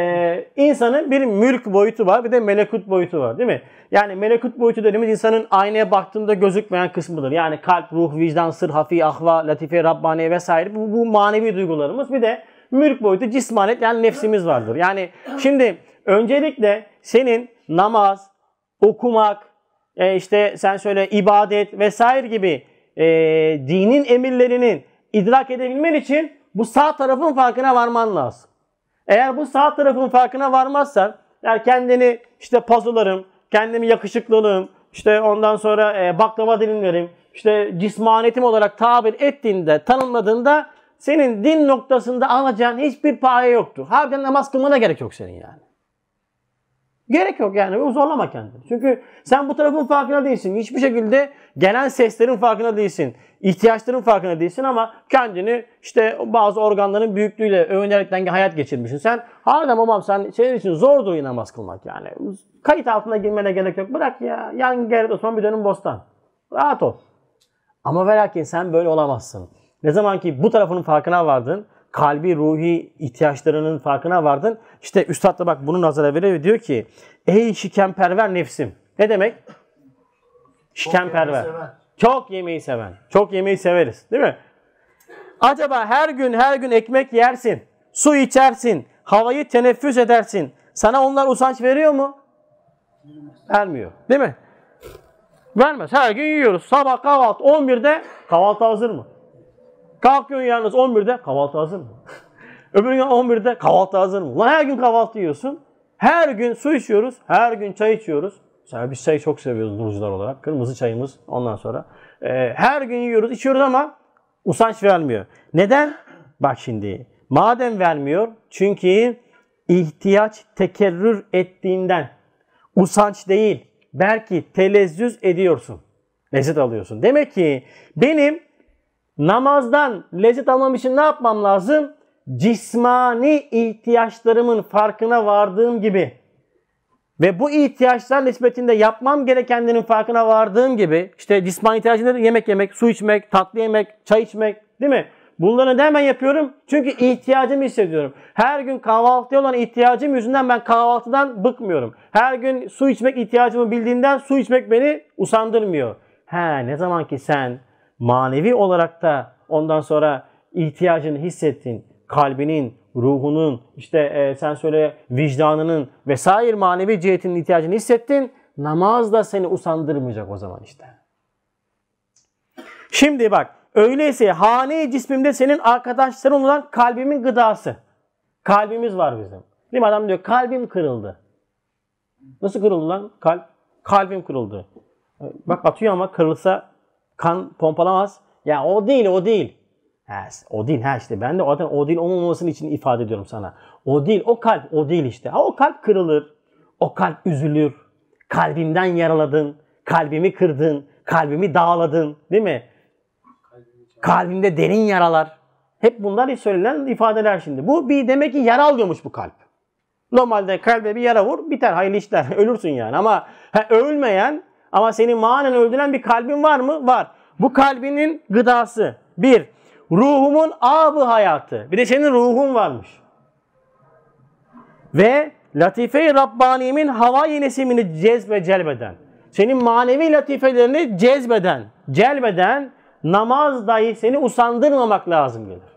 insanın bir mülk boyutu var bir de melekut boyutu var değil mi? Yani melekut boyutu dediğimiz insanın aynaya baktığında gözükmeyen kısmıdır. Yani kalp, ruh, vicdan, sır, hafi, ahva, latife, rabbani vesaire bu, bu manevi duygularımız. Bir de mülk boyutu cismanet yani nefsimiz vardır. Yani şimdi öncelikle senin namaz, okumak, e, işte sen söyle ibadet vesaire gibi e, dinin emirlerinin idrak edebilmen için bu sağ tarafın farkına varman lazım. Eğer bu sağ tarafın farkına varmazsan eğer kendini işte pazularım, kendimi yakışıklılığım, işte ondan sonra e, baklava dilimlerim, işte cismanetim olarak tabir ettiğinde, tanımladığında senin din noktasında alacağın hiçbir paye yoktu. Harbiden namaz kılmana gerek yok senin yani. Gerek yok yani. Zorlama kendini. Çünkü sen bu tarafın farkında değilsin. Hiçbir şekilde gelen seslerin farkında değilsin. ihtiyaçların farkında değilsin ama kendini işte bazı organların büyüklüğüyle övünerekten hayat geçirmişsin. Sen hala babam sen senin için zordur yine kılmak yani. Kayıt altına girmene gerek yok. Bırak ya. Yan geri Osman bir dönüm bostan. Rahat ol. Ama ve sen böyle olamazsın. Ne zaman ki bu tarafının farkına vardın kalbi, ruhi ihtiyaçlarının farkına vardın. İşte Üstad da bak bunu nazara veriyor diyor ki Ey şikenperver nefsim. Ne demek? Şikenperver. Çok yemeği seven. Çok yemeği severiz değil mi? Acaba her gün her gün ekmek yersin, su içersin, havayı teneffüs edersin. Sana onlar usanç veriyor mu? Vermiyor. Değil mi? Vermez. Her gün yiyoruz. Sabah kahvaltı 11'de kahvaltı hazır mı? Kalkıyorsun yalnız 11'de kahvaltı hazır mı? Öbür gün 11'de kahvaltı hazır mı? Lan her gün kahvaltı yiyorsun. Her gün su içiyoruz. Her gün çay içiyoruz. Mesela biz çayı çok seviyoruz durucular olarak. Kırmızı çayımız ondan sonra. Ee, her gün yiyoruz içiyoruz ama usanç vermiyor. Neden? Bak şimdi. Madem vermiyor çünkü ihtiyaç tekerrür ettiğinden usanç değil belki telezzüz ediyorsun. Lezzet alıyorsun. Demek ki benim Namazdan lezzet almam için ne yapmam lazım? Cismani ihtiyaçlarımın farkına vardığım gibi ve bu ihtiyaçlar nispetinde yapmam gerekenlerin farkına vardığım gibi işte cismani ihtiyacı Yemek yemek, su içmek, tatlı yemek, çay içmek değil mi? Bunları neden ben yapıyorum? Çünkü ihtiyacımı hissediyorum. Her gün kahvaltıya olan ihtiyacım yüzünden ben kahvaltıdan bıkmıyorum. Her gün su içmek ihtiyacımı bildiğinden su içmek beni usandırmıyor. He ne zaman ki sen manevi olarak da ondan sonra ihtiyacını hissettin. Kalbinin, ruhunun, işte e, sen söyle vicdanının vesaire manevi cihetinin ihtiyacını hissettin. Namaz da seni usandırmayacak o zaman işte. Şimdi bak öyleyse hane cismimde senin arkadaşların olan kalbimin gıdası. Kalbimiz var bizim. Değil mi? Adam diyor kalbim kırıldı. Nasıl kırıldı lan? Kalp. Kalbim kırıldı. Bak atıyor ama kırılsa kan pompalamaz. Ya o değil o değil. Ha, o değil ha işte ben de zaten o değil olmamasının için ifade ediyorum sana. O değil o kalp o değil işte. Ha, o kalp kırılır. O kalp üzülür. Kalbimden yaraladın. Kalbimi kırdın. Kalbimi dağladın. Değil mi? Kalbimde derin yaralar. Hep bunlar söylenen ifadeler şimdi. Bu bir demek ki yara alıyormuş bu kalp. Normalde kalbe bir yara vur biter hayırlı işler ölürsün yani ama he, ölmeyen ama senin manen öldüren bir kalbin var mı? Var. Bu kalbinin gıdası. Bir, ruhumun abı hayatı. Bir de senin ruhun varmış. Ve latife-i Rabbaniyemin hava nesimini cezbe celbeden. Senin manevi latifelerini cezbeden, celbeden namaz dahi seni usandırmamak lazım gelir.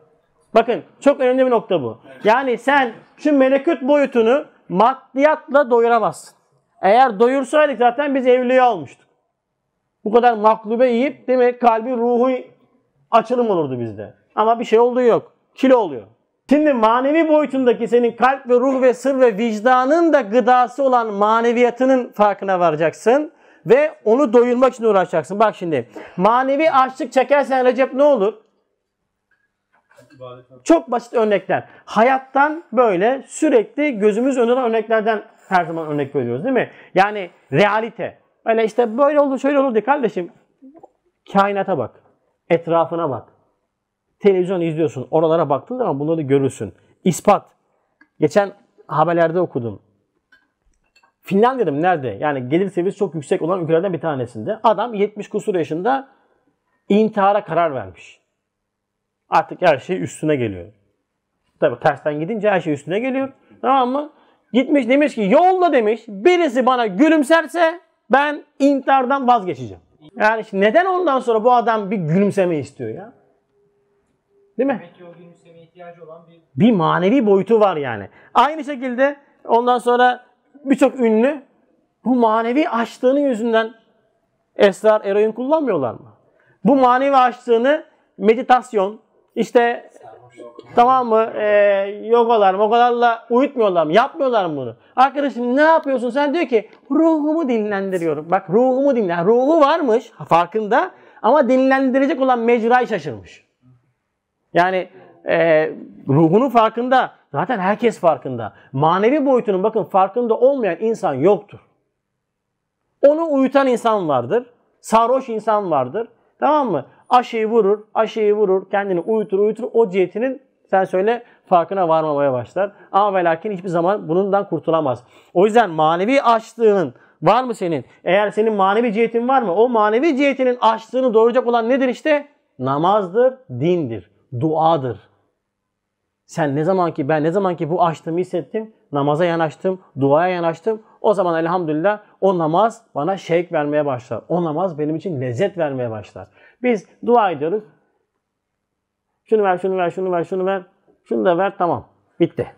Bakın çok önemli bir nokta bu. Yani sen şu melekut boyutunu maddiyatla doyuramazsın. Eğer doyursaydık zaten biz evliliği almıştık. Bu kadar maklube yiyip değil mi kalbi ruhu açılım olurdu bizde. Ama bir şey olduğu yok. Kilo oluyor. Şimdi manevi boyutundaki senin kalp ve ruh ve sır ve vicdanın da gıdası olan maneviyatının farkına varacaksın. Ve onu doyurmak için uğraşacaksın. Bak şimdi manevi açlık çekersen Recep ne olur? Çok basit örnekler. Hayattan böyle sürekli gözümüz önüne örneklerden her zaman örnek veriyoruz değil mi? Yani realite. Öyle işte böyle oldu, şöyle oldu diye kardeşim. Kainata bak. Etrafına bak. Televizyon izliyorsun. Oralara baktığın zaman bunları görürsün. İspat. Geçen haberlerde okudum. Finlandiya'da nerede? Yani gelir seviyesi çok yüksek olan ülkelerden bir tanesinde. Adam 70 kusur yaşında intihara karar vermiş. Artık her şey üstüne geliyor. Tabii tersten gidince her şey üstüne geliyor. Tamam mı? Gitmiş demiş ki yolda demiş birisi bana gülümserse ben intihardan vazgeçeceğim. Yani işte neden ondan sonra bu adam bir gülümseme istiyor ya? Değil mi? Demek ki o gülümseme ihtiyacı olan bir... bir manevi boyutu var yani. Aynı şekilde ondan sonra birçok ünlü bu manevi açlığının yüzünden esrar eroin kullanmıyorlar mı? Bu manevi açlığını meditasyon, işte Tamam mı? Ee, yogalar, mogalarla uyutmuyorlar mı? Yapmıyorlar mı bunu? Arkadaşım ne yapıyorsun? Sen diyor ki ruhumu dinlendiriyorum. Bak ruhumu dinlen. Ruhu varmış farkında ama dinlendirecek olan mecrayı şaşırmış. Yani e, ruhunun farkında. Zaten herkes farkında. Manevi boyutunun bakın farkında olmayan insan yoktur. Onu uyutan insan vardır. Sarhoş insan vardır. Tamam mı? Aşıyı vurur, aşıyı vurur, kendini uyutur, uyutur. O diyetinin sen söyle farkına varmamaya başlar. Ama ve lakin hiçbir zaman bundan kurtulamaz. O yüzden manevi açlığının var mı senin? Eğer senin manevi cihetin var mı? O manevi cihetinin açlığını doğuracak olan nedir işte? Namazdır, dindir, duadır. Sen ne zaman ki ben ne zaman ki bu açtığımı hissettim, namaza yanaştım, duaya yanaştım. O zaman elhamdülillah o namaz bana şevk vermeye başlar. O namaz benim için lezzet vermeye başlar. Biz dua ediyoruz. Şunu ver, şunu ver, şunu ver, şunu ver. Şunu da ver, tamam. Bitti.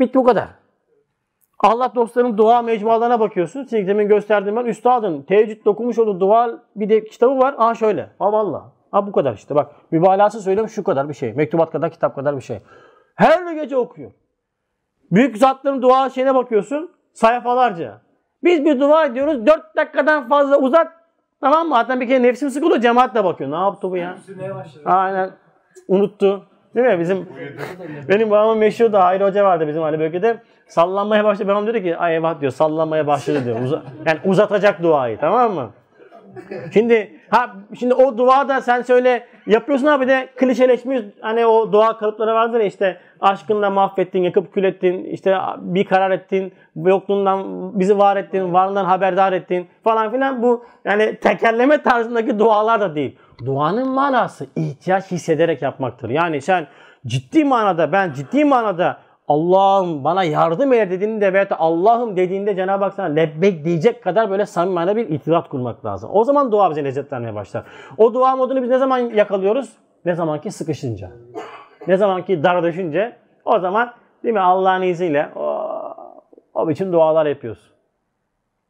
Bitti bu kadar. Allah dostlarının dua mecmualarına bakıyorsun. Sizin demin gösterdiğim ben üstadın teheccüd dokunmuş olduğu dua bir de kitabı var. Aa şöyle. Aa valla. Aa bu kadar işte. Bak mübalağası söylüyorum şu kadar bir şey. Mektubat kadar kitap kadar bir şey. Her gece okuyor. Büyük zatların dua şeyine bakıyorsun sayfalarca. Biz bir dua ediyoruz. 4 dakikadan fazla uzat. Tamam mı? Hatta bir kere nefsim sıkıldı Cemaat de bakıyor. Ne yaptı bu ya? Aynen. Unuttu. Değil mi? Bizim benim babamın meşhur da Hayri Hoca vardı bizim aile bölgede. Sallanmaya başladı. Babam dedi ki ay eyvah diyor sallanmaya başladı diyor. Uza, yani uzatacak duayı tamam mı? Şimdi ha şimdi o dua da sen söyle yapıyorsun abi de klişeleşmiş hani o dua kalıpları vardır ya işte aşkınla mahvettin, yakıp kül ettin, işte bir karar ettin, yokluğundan bizi var ettin, varlığından haberdar ettin falan filan bu yani tekerleme tarzındaki dualar da değil. Duanın manası ihtiyaç hissederek yapmaktır. Yani sen ciddi manada ben ciddi manada Allah'ım bana yardım eyle dediğinde veya da Allah'ım dediğinde Cenab-ı Hak sana lebbek diyecek kadar böyle samimane bir itirat kurmak lazım. O zaman dua bize lezzetlenmeye başlar. O dua modunu biz ne zaman yakalıyoruz? Ne zaman ki sıkışınca. Ne zaman ki dar dardaşınca o zaman değil mi Allah'ın izniyle o, o biçim dualar yapıyorsun.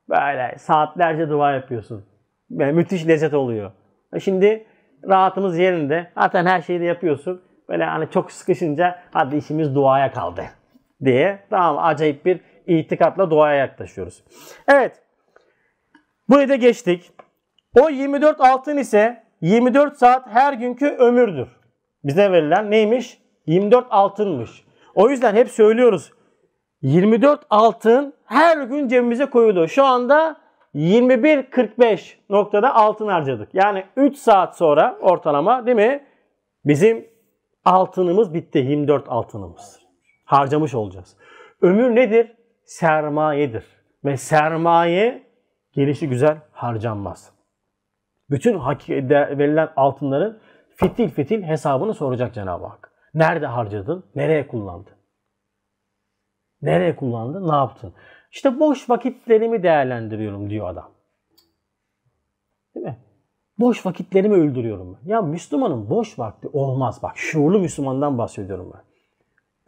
Böyle saatlerce dua yapıyorsun. Yani müthiş lezzet oluyor. E şimdi rahatımız yerinde. Zaten her şeyi de yapıyorsun. Böyle hani çok sıkışınca hadi işimiz duaya kaldı diye tamam acayip bir itikatla duaya yaklaşıyoruz. Evet. Burayı da geçtik. O 24 altın ise 24 saat her günkü ömürdür. Bize verilen neymiş? 24 altınmış. O yüzden hep söylüyoruz. 24 altın her gün cebimize koyuldu. Şu anda 21.45 noktada altın harcadık. Yani 3 saat sonra ortalama değil mi? Bizim Altınımız bitti. 24 altınımız. Harcamış olacağız. Ömür nedir? Sermayedir. Ve sermaye gelişi güzel harcanmaz. Bütün verilen altınların fitil fitil hesabını soracak Cenab-ı Hak. Nerede harcadın? Nereye kullandın? Nereye kullandın? Ne yaptın? İşte boş vakitlerimi değerlendiriyorum diyor adam. Değil mi? Boş vakitlerimi öldürüyorum ben. Ya Müslümanın boş vakti olmaz. Bak şuurlu Müslümandan bahsediyorum ben.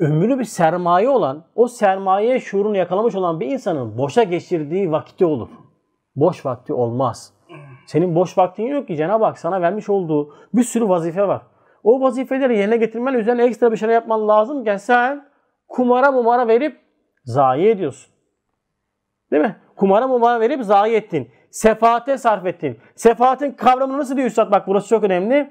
Ömrü bir sermaye olan, o sermaye şuurunu yakalamış olan bir insanın boşa geçirdiği vakti olur. Boş vakti olmaz. Senin boş vaktin yok ki Cenab-ı Hak sana vermiş olduğu bir sürü vazife var. O vazifeleri yerine getirmen üzerine ekstra bir şey yapman lazımken sen kumara mumara verip zayi ediyorsun. Değil mi? Kumara mumara verip zayi ettin. Sefaate sarf ettin. Sefaatin kavramını nasıl diyor Üstad? Bak burası çok önemli.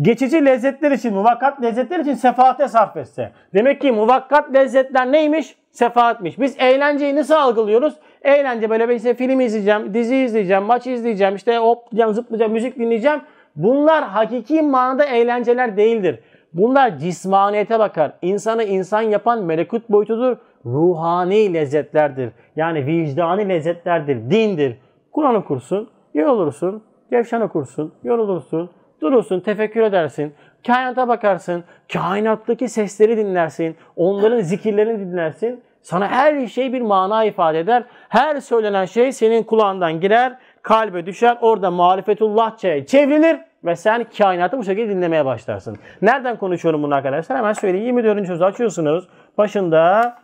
Geçici lezzetler için, muvakkat lezzetler için sefaate sarf etse. Demek ki muvakkat lezzetler neymiş? Sefaatmiş. Biz eğlenceyi nasıl algılıyoruz? Eğlence böyle ben işte film izleyeceğim, dizi izleyeceğim, maç izleyeceğim, işte hoplayacağım, zıplayacağım, müzik dinleyeceğim. Bunlar hakiki manada eğlenceler değildir. Bunlar cismaniyete bakar. İnsanı insan yapan melekut boyutudur. Ruhani lezzetlerdir. Yani vicdani lezzetlerdir, dindir. Kur'an okursun, yorulursun, gevşen okursun, yorulursun, durursun, tefekkür edersin, kainata bakarsın, kainattaki sesleri dinlersin, onların zikirlerini dinlersin. Sana her şey bir mana ifade eder. Her söylenen şey senin kulağından girer, kalbe düşer, orada marifetullah çevrilir ve sen kainatı bu şekilde dinlemeye başlarsın. Nereden konuşuyorum bunu arkadaşlar? Hemen söyleyeyim. 24. sözü açıyorsunuz. Başında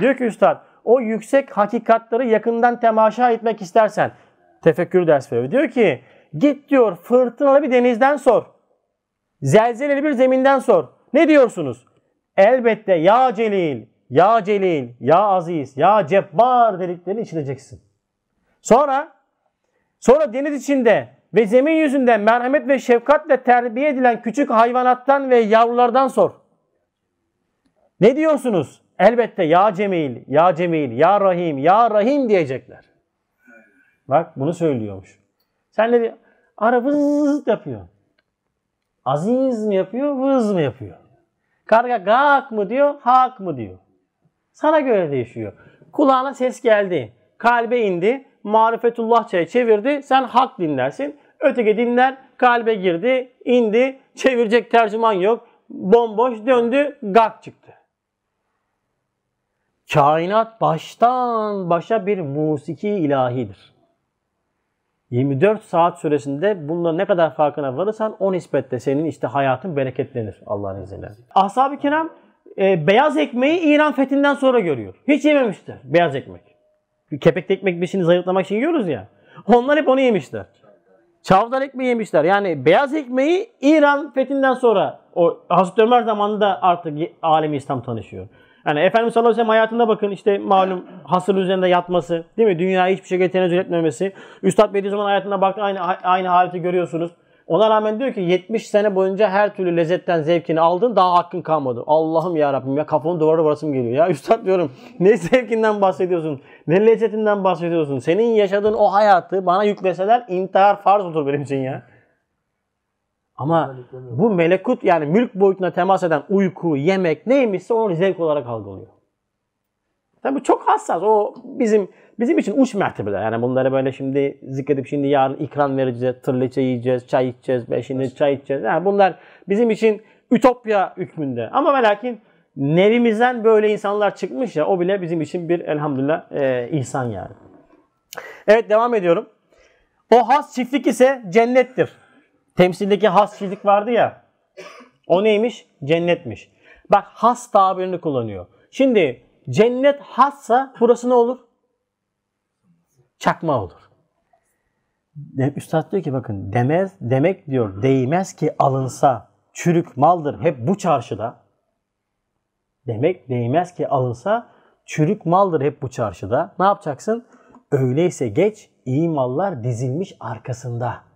diyor ki Üstad, o yüksek hakikatları yakından temaşa etmek istersen, tefekkür ders veriyor. Diyor ki git diyor fırtınalı bir denizden sor. Zelzeleli bir zeminden sor. Ne diyorsunuz? Elbette ya celil, ya celil, ya aziz, ya cebbar dediklerini içileceksin. Sonra sonra deniz içinde ve zemin yüzünde merhamet ve şefkatle terbiye edilen küçük hayvanattan ve yavrulardan sor. Ne diyorsunuz? Elbette ya Cemil, ya Cemil, ya Rahim, ya Rahim diyecekler. Bak bunu söylüyormuş. Sen de bir ara vız yapıyor. Aziz mi yapıyor, vız mı yapıyor? Karga gak mı diyor, hak mı diyor. Sana göre değişiyor. Kulağına ses geldi, kalbe indi, marifetullah çayı çevirdi, sen hak dinlersin. Öteki dinler kalbe girdi, indi, çevirecek tercüman yok. Bomboş döndü, gak çıktı. Kainat baştan başa bir musiki ilahidir. 24 saat süresinde bunda ne kadar farkına varırsan o nispetle senin işte hayatın bereketlenir Allah'ın izniyle. Ashab-ı kiram e, beyaz ekmeği İran fethinden sonra görüyor. Hiç yememiştir beyaz ekmek. Kepekli ekmek bir şimdi zayıflamak için yiyoruz ya. Onlar hep onu yemişler. Çavdar ekmeği yemişler. Yani beyaz ekmeği İran fethinden sonra o Hazreti Ömer zamanında artık alemi İslam tanışıyor. Yani Efendimiz sallallahu aleyhi ve sellem hayatında bakın işte malum hasır üzerinde yatması, değil mi? Dünyaya hiçbir şekilde tenezzül etmemesi. Üstad Bediüzzaman hayatında baktı aynı aynı haleti görüyorsunuz. Ona rağmen diyor ki 70 sene boyunca her türlü lezzetten zevkini aldın daha hakkın kalmadı. Allah'ım ya Rabbim ya kafamın duvara vurasım geliyor. Ya üstad diyorum ne zevkinden bahsediyorsun? Ne lezzetinden bahsediyorsun? Senin yaşadığın o hayatı bana yükleseler intihar farz olur benim için ya. Ama bu melekut yani mülk boyutuna temas eden uyku, yemek neymişse onu zevk olarak algılıyor. Tabii çok hassas. O bizim bizim için uç mertebeler. Yani bunları böyle şimdi zikredip şimdi yarın ikram vereceğiz, tırlıça yiyeceğiz, çay içeceğiz, beşini çay içeceğiz. Yani bunlar bizim için ütopya hükmünde. Ama ve lakin nevimizden böyle insanlar çıkmış ya o bile bizim için bir elhamdülillah e, ihsan yani. Evet devam ediyorum. O has çiftlik ise cennettir. Temsildeki has çizik vardı ya. O neymiş? Cennetmiş. Bak has tabirini kullanıyor. Şimdi cennet hassa burası ne olur? Çakma olur. Üstad diyor ki bakın demez demek diyor değmez ki alınsa çürük maldır hep bu çarşıda. Demek değmez ki alınsa çürük maldır hep bu çarşıda. Ne yapacaksın? Öyleyse geç iyi mallar dizilmiş arkasında.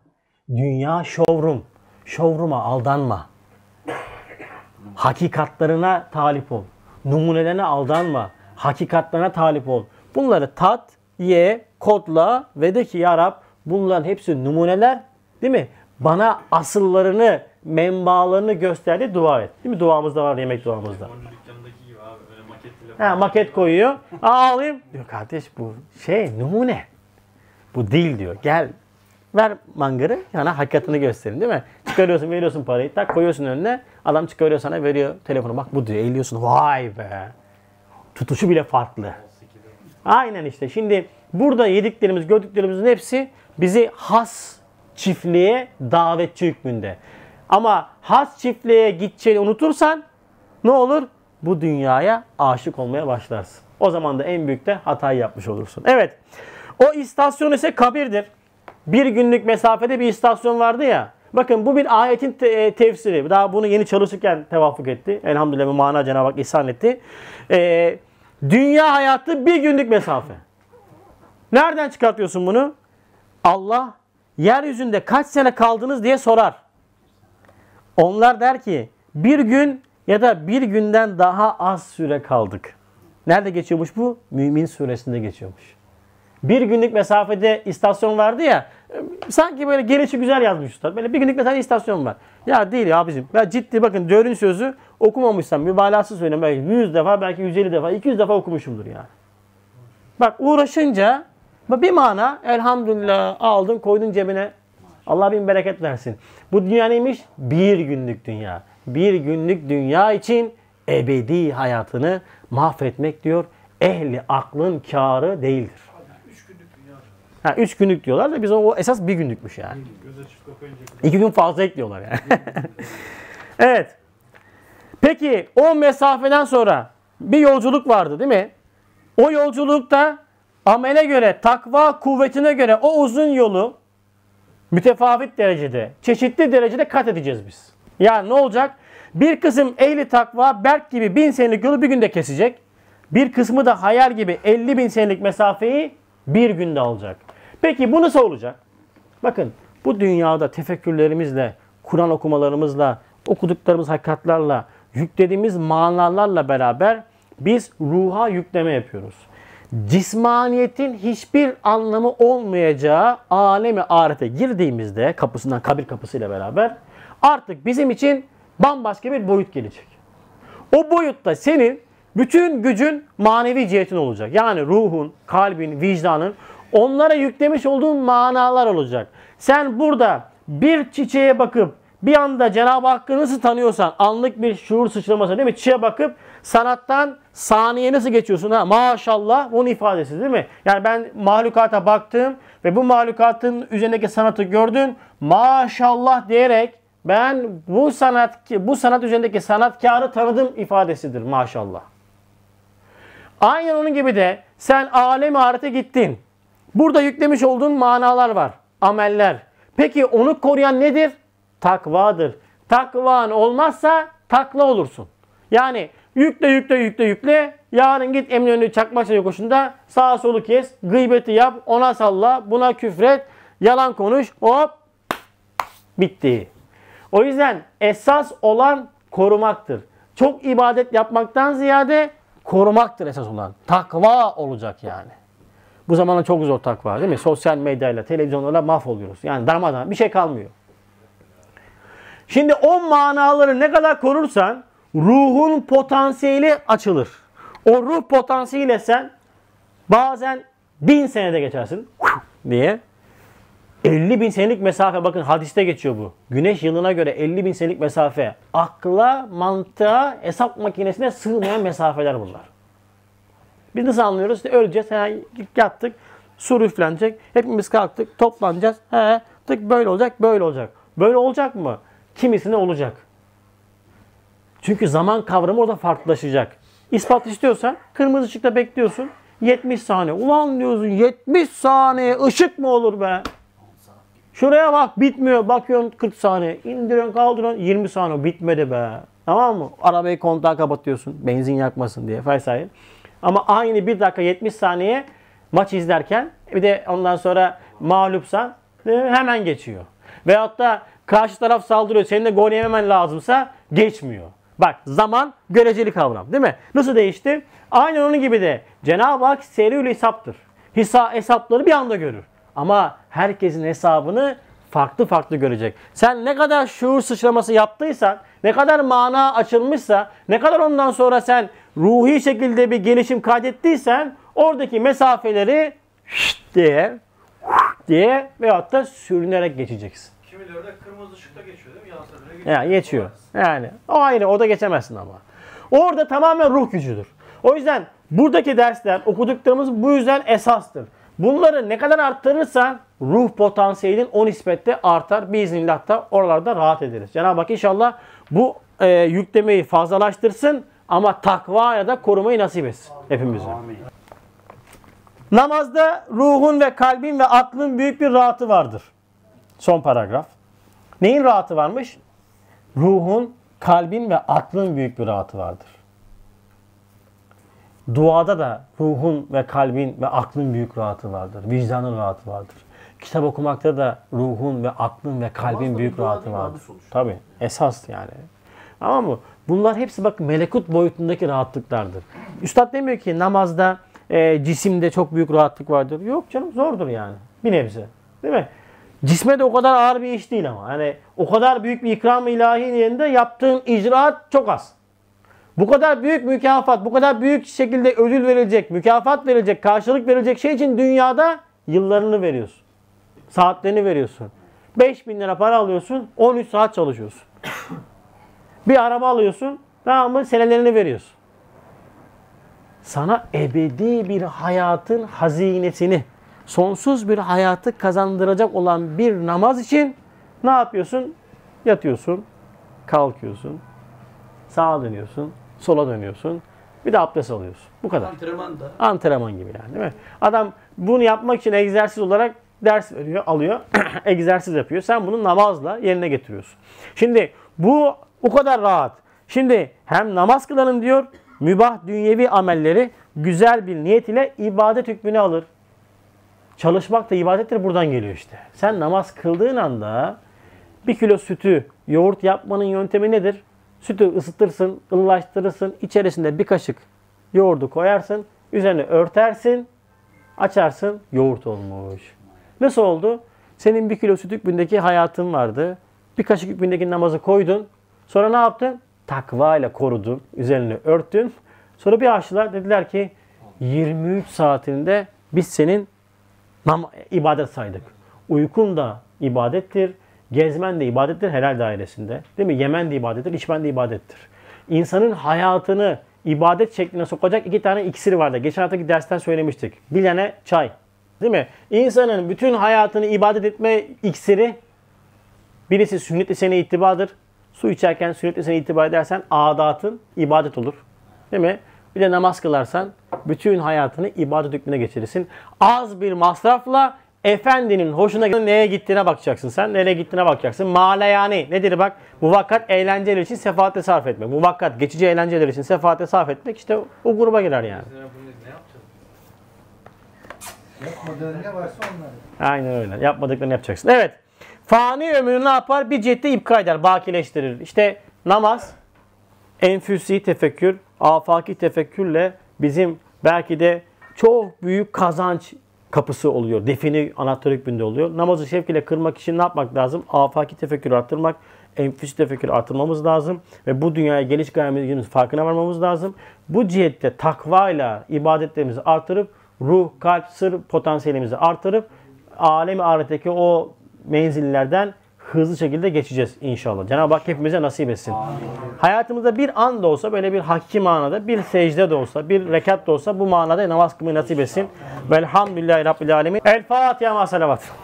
Dünya şovrum. Şovruma aldanma. Hakikatlarına talip ol. Numunelerine aldanma. Hakikatlarına talip ol. Bunları tat, ye, kodla ve de ki ya Rab bunların hepsi numuneler değil mi? Bana asıllarını, menbaalarını gösterdi dua et. Değil mi? Duamızda var yemek duamızda. Ha, maket koyuyor. Aa, alayım. Diyor kardeş bu şey numune. Bu değil diyor. Gel Ver mangırı yani hakikatini gösterin değil mi? Çıkarıyorsun veriyorsun parayı tak koyuyorsun önüne. Adam çıkarıyor sana veriyor telefonu bak bu diyor eğiliyorsun. Vay be. Tutuşu bile farklı. Aynen işte şimdi burada yediklerimiz gördüklerimizin hepsi bizi has çiftliğe davetçi hükmünde. Ama has çiftliğe gideceğini unutursan ne olur? Bu dünyaya aşık olmaya başlarsın. O zaman da en büyük de hatayı yapmış olursun. Evet. O istasyon ise kabirdir bir günlük mesafede bir istasyon vardı ya. Bakın bu bir ayetin te- e, tefsiri. Daha bunu yeni çalışırken tevafuk etti. Elhamdülillah bu mana Cenab-ı Hak ihsan etti. Ee, dünya hayatı bir günlük mesafe. Nereden çıkartıyorsun bunu? Allah yeryüzünde kaç sene kaldınız diye sorar. Onlar der ki bir gün ya da bir günden daha az süre kaldık. Nerede geçiyormuş bu? Mümin suresinde geçiyormuş bir günlük mesafede istasyon vardı ya. Sanki böyle gelişi güzel yazmış usta. Böyle bir günlük mesafede istasyon var. Ya değil ya abicim. Ya ciddi bakın dördüncü sözü okumamışsam mübalağasız söylüyorum. Belki 100 defa belki 150 defa 200 defa okumuşumdur yani. Bak uğraşınca bir mana elhamdülillah aldın koydun cebine. Allah bin bereket versin. Bu dünya neymiş? Bir günlük dünya. Bir günlük dünya için ebedi hayatını mahvetmek diyor. Ehli aklın karı değildir. Ha, üç günlük diyorlar da biz o, esas bir günlükmüş yani. İki gün fazla ekliyorlar yani. evet. Peki o mesafeden sonra bir yolculuk vardı değil mi? O yolculukta amele göre, takva kuvvetine göre o uzun yolu mütefavit derecede, çeşitli derecede kat edeceğiz biz. Yani ne olacak? Bir kısım ehli takva Berk gibi bin senelik yolu bir günde kesecek. Bir kısmı da hayal gibi 50 bin senelik mesafeyi bir günde alacak. Peki bu nasıl olacak? Bakın bu dünyada tefekkürlerimizle, Kur'an okumalarımızla, okuduklarımız hakikatlerle, yüklediğimiz manalarla beraber biz ruha yükleme yapıyoruz. Cismaniyetin hiçbir anlamı olmayacağı alemi arete girdiğimizde kapısından kabir kapısıyla beraber artık bizim için bambaşka bir boyut gelecek. O boyutta senin bütün gücün manevi cihetin olacak. Yani ruhun, kalbin, vicdanın onlara yüklemiş olduğun manalar olacak. Sen burada bir çiçeğe bakıp bir anda Cenab-ı Hakk'ı nasıl tanıyorsan anlık bir şuur sıçraması değil mi? Çiçeğe bakıp sanattan saniye nasıl geçiyorsun? Ha maşallah onun ifadesi değil mi? Yani ben mahlukata baktım ve bu mahlukatın üzerindeki sanatı gördün. Maşallah diyerek ben bu sanat bu sanat üzerindeki sanatkarı tanıdım ifadesidir maşallah. Aynen onun gibi de sen alem arete gittin. Burada yüklemiş olduğun manalar var. Ameller. Peki onu koruyan nedir? Takvadır. Takvan olmazsa takla olursun. Yani yükle yükle yükle yükle. Yarın git Eminönü Çakmakçı yokuşunda sağa solu kes. Gıybeti yap. Ona salla. Buna küfret. Yalan konuş. Hop. Bitti. O yüzden esas olan korumaktır. Çok ibadet yapmaktan ziyade korumaktır esas olan. Takva olacak yani. Bu zamanda çok zor ortak var değil mi? Sosyal medyayla, televizyonlarla mahvoluyoruz. Yani darmadan bir şey kalmıyor. Şimdi o manaları ne kadar korursan ruhun potansiyeli açılır. O ruh potansiyeliyle sen bazen bin senede geçersin diye. 50 bin senelik mesafe bakın hadiste geçiyor bu. Güneş yılına göre 50 bin senelik mesafe. Akla, mantığa, hesap makinesine sığmayan mesafeler bunlar. Biz nasıl anlıyoruz? İşte öleceğiz. He, yattık. Sur üflenecek. Hepimiz kalktık. Toplanacağız. He, tık böyle olacak, böyle olacak. Böyle olacak mı? Kimisine olacak. Çünkü zaman kavramı orada farklılaşacak. İspat istiyorsan kırmızı ışıkta bekliyorsun. 70 saniye. Ulan diyorsun 70 saniye ışık mı olur be? Şuraya bak bitmiyor. Bakıyorsun 40 saniye. İndiriyorsun kaldırıyorsun 20 saniye. Bitmedi be. Tamam mı? Arabayı kontağı kapatıyorsun. Benzin yakmasın diye. Faysayın. Ama aynı 1 dakika 70 saniye maç izlerken bir de ondan sonra mağlupsan e, hemen geçiyor. Veyahut da karşı taraf saldırıyor. Senin de gol yememen lazımsa geçmiyor. Bak zaman göreceli kavram değil mi? Nasıl değişti? Aynı onun gibi de Cenab-ı Hak seriül hesaptır. Hisa hesapları bir anda görür. Ama herkesin hesabını farklı farklı görecek. Sen ne kadar şuur sıçraması yaptıysan, ne kadar mana açılmışsa, ne kadar ondan sonra sen ruhi şekilde bir gelişim kaydettiysen oradaki mesafeleri diye diye veyahut da sürünerek geçeceksin. Kimileri de kırmızı ışıkta geçiyor değil mi? Yansa Yani geçiyor. Yani o aynı. o da geçemezsin ama. Orada tamamen ruh gücüdür. O yüzden buradaki dersler okuduklarımız bu yüzden esastır. Bunları ne kadar arttırırsan ruh potansiyelin o nispette artar. Biz da oralarda rahat ederiz. Cenab-ı Hak inşallah bu e, yüklemeyi fazlalaştırsın. Ama takvaya da korumayı nasip etsin hepimize. Namazda ruhun ve kalbin ve aklın büyük bir rahatı vardır. Son paragraf. Neyin rahatı varmış? Ruhun, kalbin ve aklın büyük bir rahatı vardır. Duada da ruhun ve kalbin ve aklın büyük rahatı vardır. Vicdanın rahatı vardır. Kitap okumakta da ruhun ve aklın ve kalbin büyük rahatı vardır. Tabi esas yani. Tamam mı? Bunlar hepsi bak melekut boyutundaki rahatlıklardır. Üstad demiyor ki namazda e, cisimde çok büyük rahatlık vardır. Yok canım zordur yani. Bir nebze. Değil mi? Cisme de o kadar ağır bir iş değil ama. hani o kadar büyük bir ikram ilahi yerinde yaptığın icraat çok az. Bu kadar büyük mükafat, bu kadar büyük şekilde ödül verilecek, mükafat verilecek, karşılık verilecek şey için dünyada yıllarını veriyorsun. Saatlerini veriyorsun. 5 bin lira para alıyorsun, 13 saat çalışıyorsun. Bir araba alıyorsun. Tamam mı? Senelerini veriyorsun. Sana ebedi bir hayatın hazinesini, sonsuz bir hayatı kazandıracak olan bir namaz için ne yapıyorsun? Yatıyorsun, kalkıyorsun, sağa dönüyorsun, sola dönüyorsun. Bir de abdest alıyorsun. Bu kadar. Antrenman da. Antrenman gibi yani değil mi? Adam bunu yapmak için egzersiz olarak ders veriyor, alıyor, egzersiz yapıyor. Sen bunu namazla yerine getiriyorsun. Şimdi bu o kadar rahat. Şimdi hem namaz kılanın diyor mübah dünyevi amelleri güzel bir niyet ile ibadet hükmünü alır. Çalışmak da ibadettir buradan geliyor işte. Sen namaz kıldığın anda bir kilo sütü yoğurt yapmanın yöntemi nedir? Sütü ısıtırsın, ıllaştırırsın. içerisinde bir kaşık yoğurdu koyarsın. Üzerine örtersin. Açarsın. Yoğurt olmuş. Nasıl oldu? Senin bir kilo süt hükmündeki hayatın vardı. Bir kaşık hükmündeki namazı koydun. Sonra ne yaptın? Takva ile korudun. Üzerini örttün. Sonra bir açtılar. Dediler ki 23 saatinde biz senin ibadet saydık. Uykun da ibadettir. Gezmen de ibadettir helal dairesinde. Değil mi? Yemen de ibadettir, içmen de ibadettir. İnsanın hayatını ibadet şekline sokacak iki tane iksir vardı. Geçen haftaki dersten söylemiştik. Bilene çay. Değil mi? İnsanın bütün hayatını ibadet etme iksiri birisi sünnet-i sene ittibadır. Su içerken sürekli sen itibar edersen adatın ibadet olur. Değil mi? Bir de namaz kılarsan bütün hayatını ibadet hükmüne geçirirsin. Az bir masrafla efendinin hoşuna giden neye gittiğine bakacaksın sen. Nereye gittiğine bakacaksın. Malayani nedir bak? Muvakkat eğlenceler için sefaatle sarf etmek. Muvakkat geçici eğlenceler için sefaatle sarf etmek işte o gruba girer yani. Yapmadığın ne varsa onları. Aynen öyle. Yapmadıklarını yapacaksın. Evet. Fani ömrünü ne yapar? Bir cihette ipka eder, bakileştirir. İşte namaz, enfüsi tefekkür, afaki tefekkürle bizim belki de çok büyük kazanç kapısı oluyor. Defini anahtarı hükmünde oluyor. Namazı şevkiyle kırmak için ne yapmak lazım? Afaki tefekkür arttırmak, enfüs tefekkür arttırmamız lazım. Ve bu dünyaya geliş gayemizin farkına varmamız lazım. Bu cihette takvayla ibadetlerimizi artırıp ruh, kalp, sır potansiyelimizi artırıp alem ahiretteki o menzillerden hızlı şekilde geçeceğiz inşallah. Cenab-ı Hak hepimize nasip etsin. Amin. Hayatımızda bir an da olsa böyle bir hakki manada, bir secde de olsa, bir rekat da olsa bu manada namaz kılmayı nasip etsin. Velhamdülillahi Rabbil Alemin. El Fatiha ma salavat.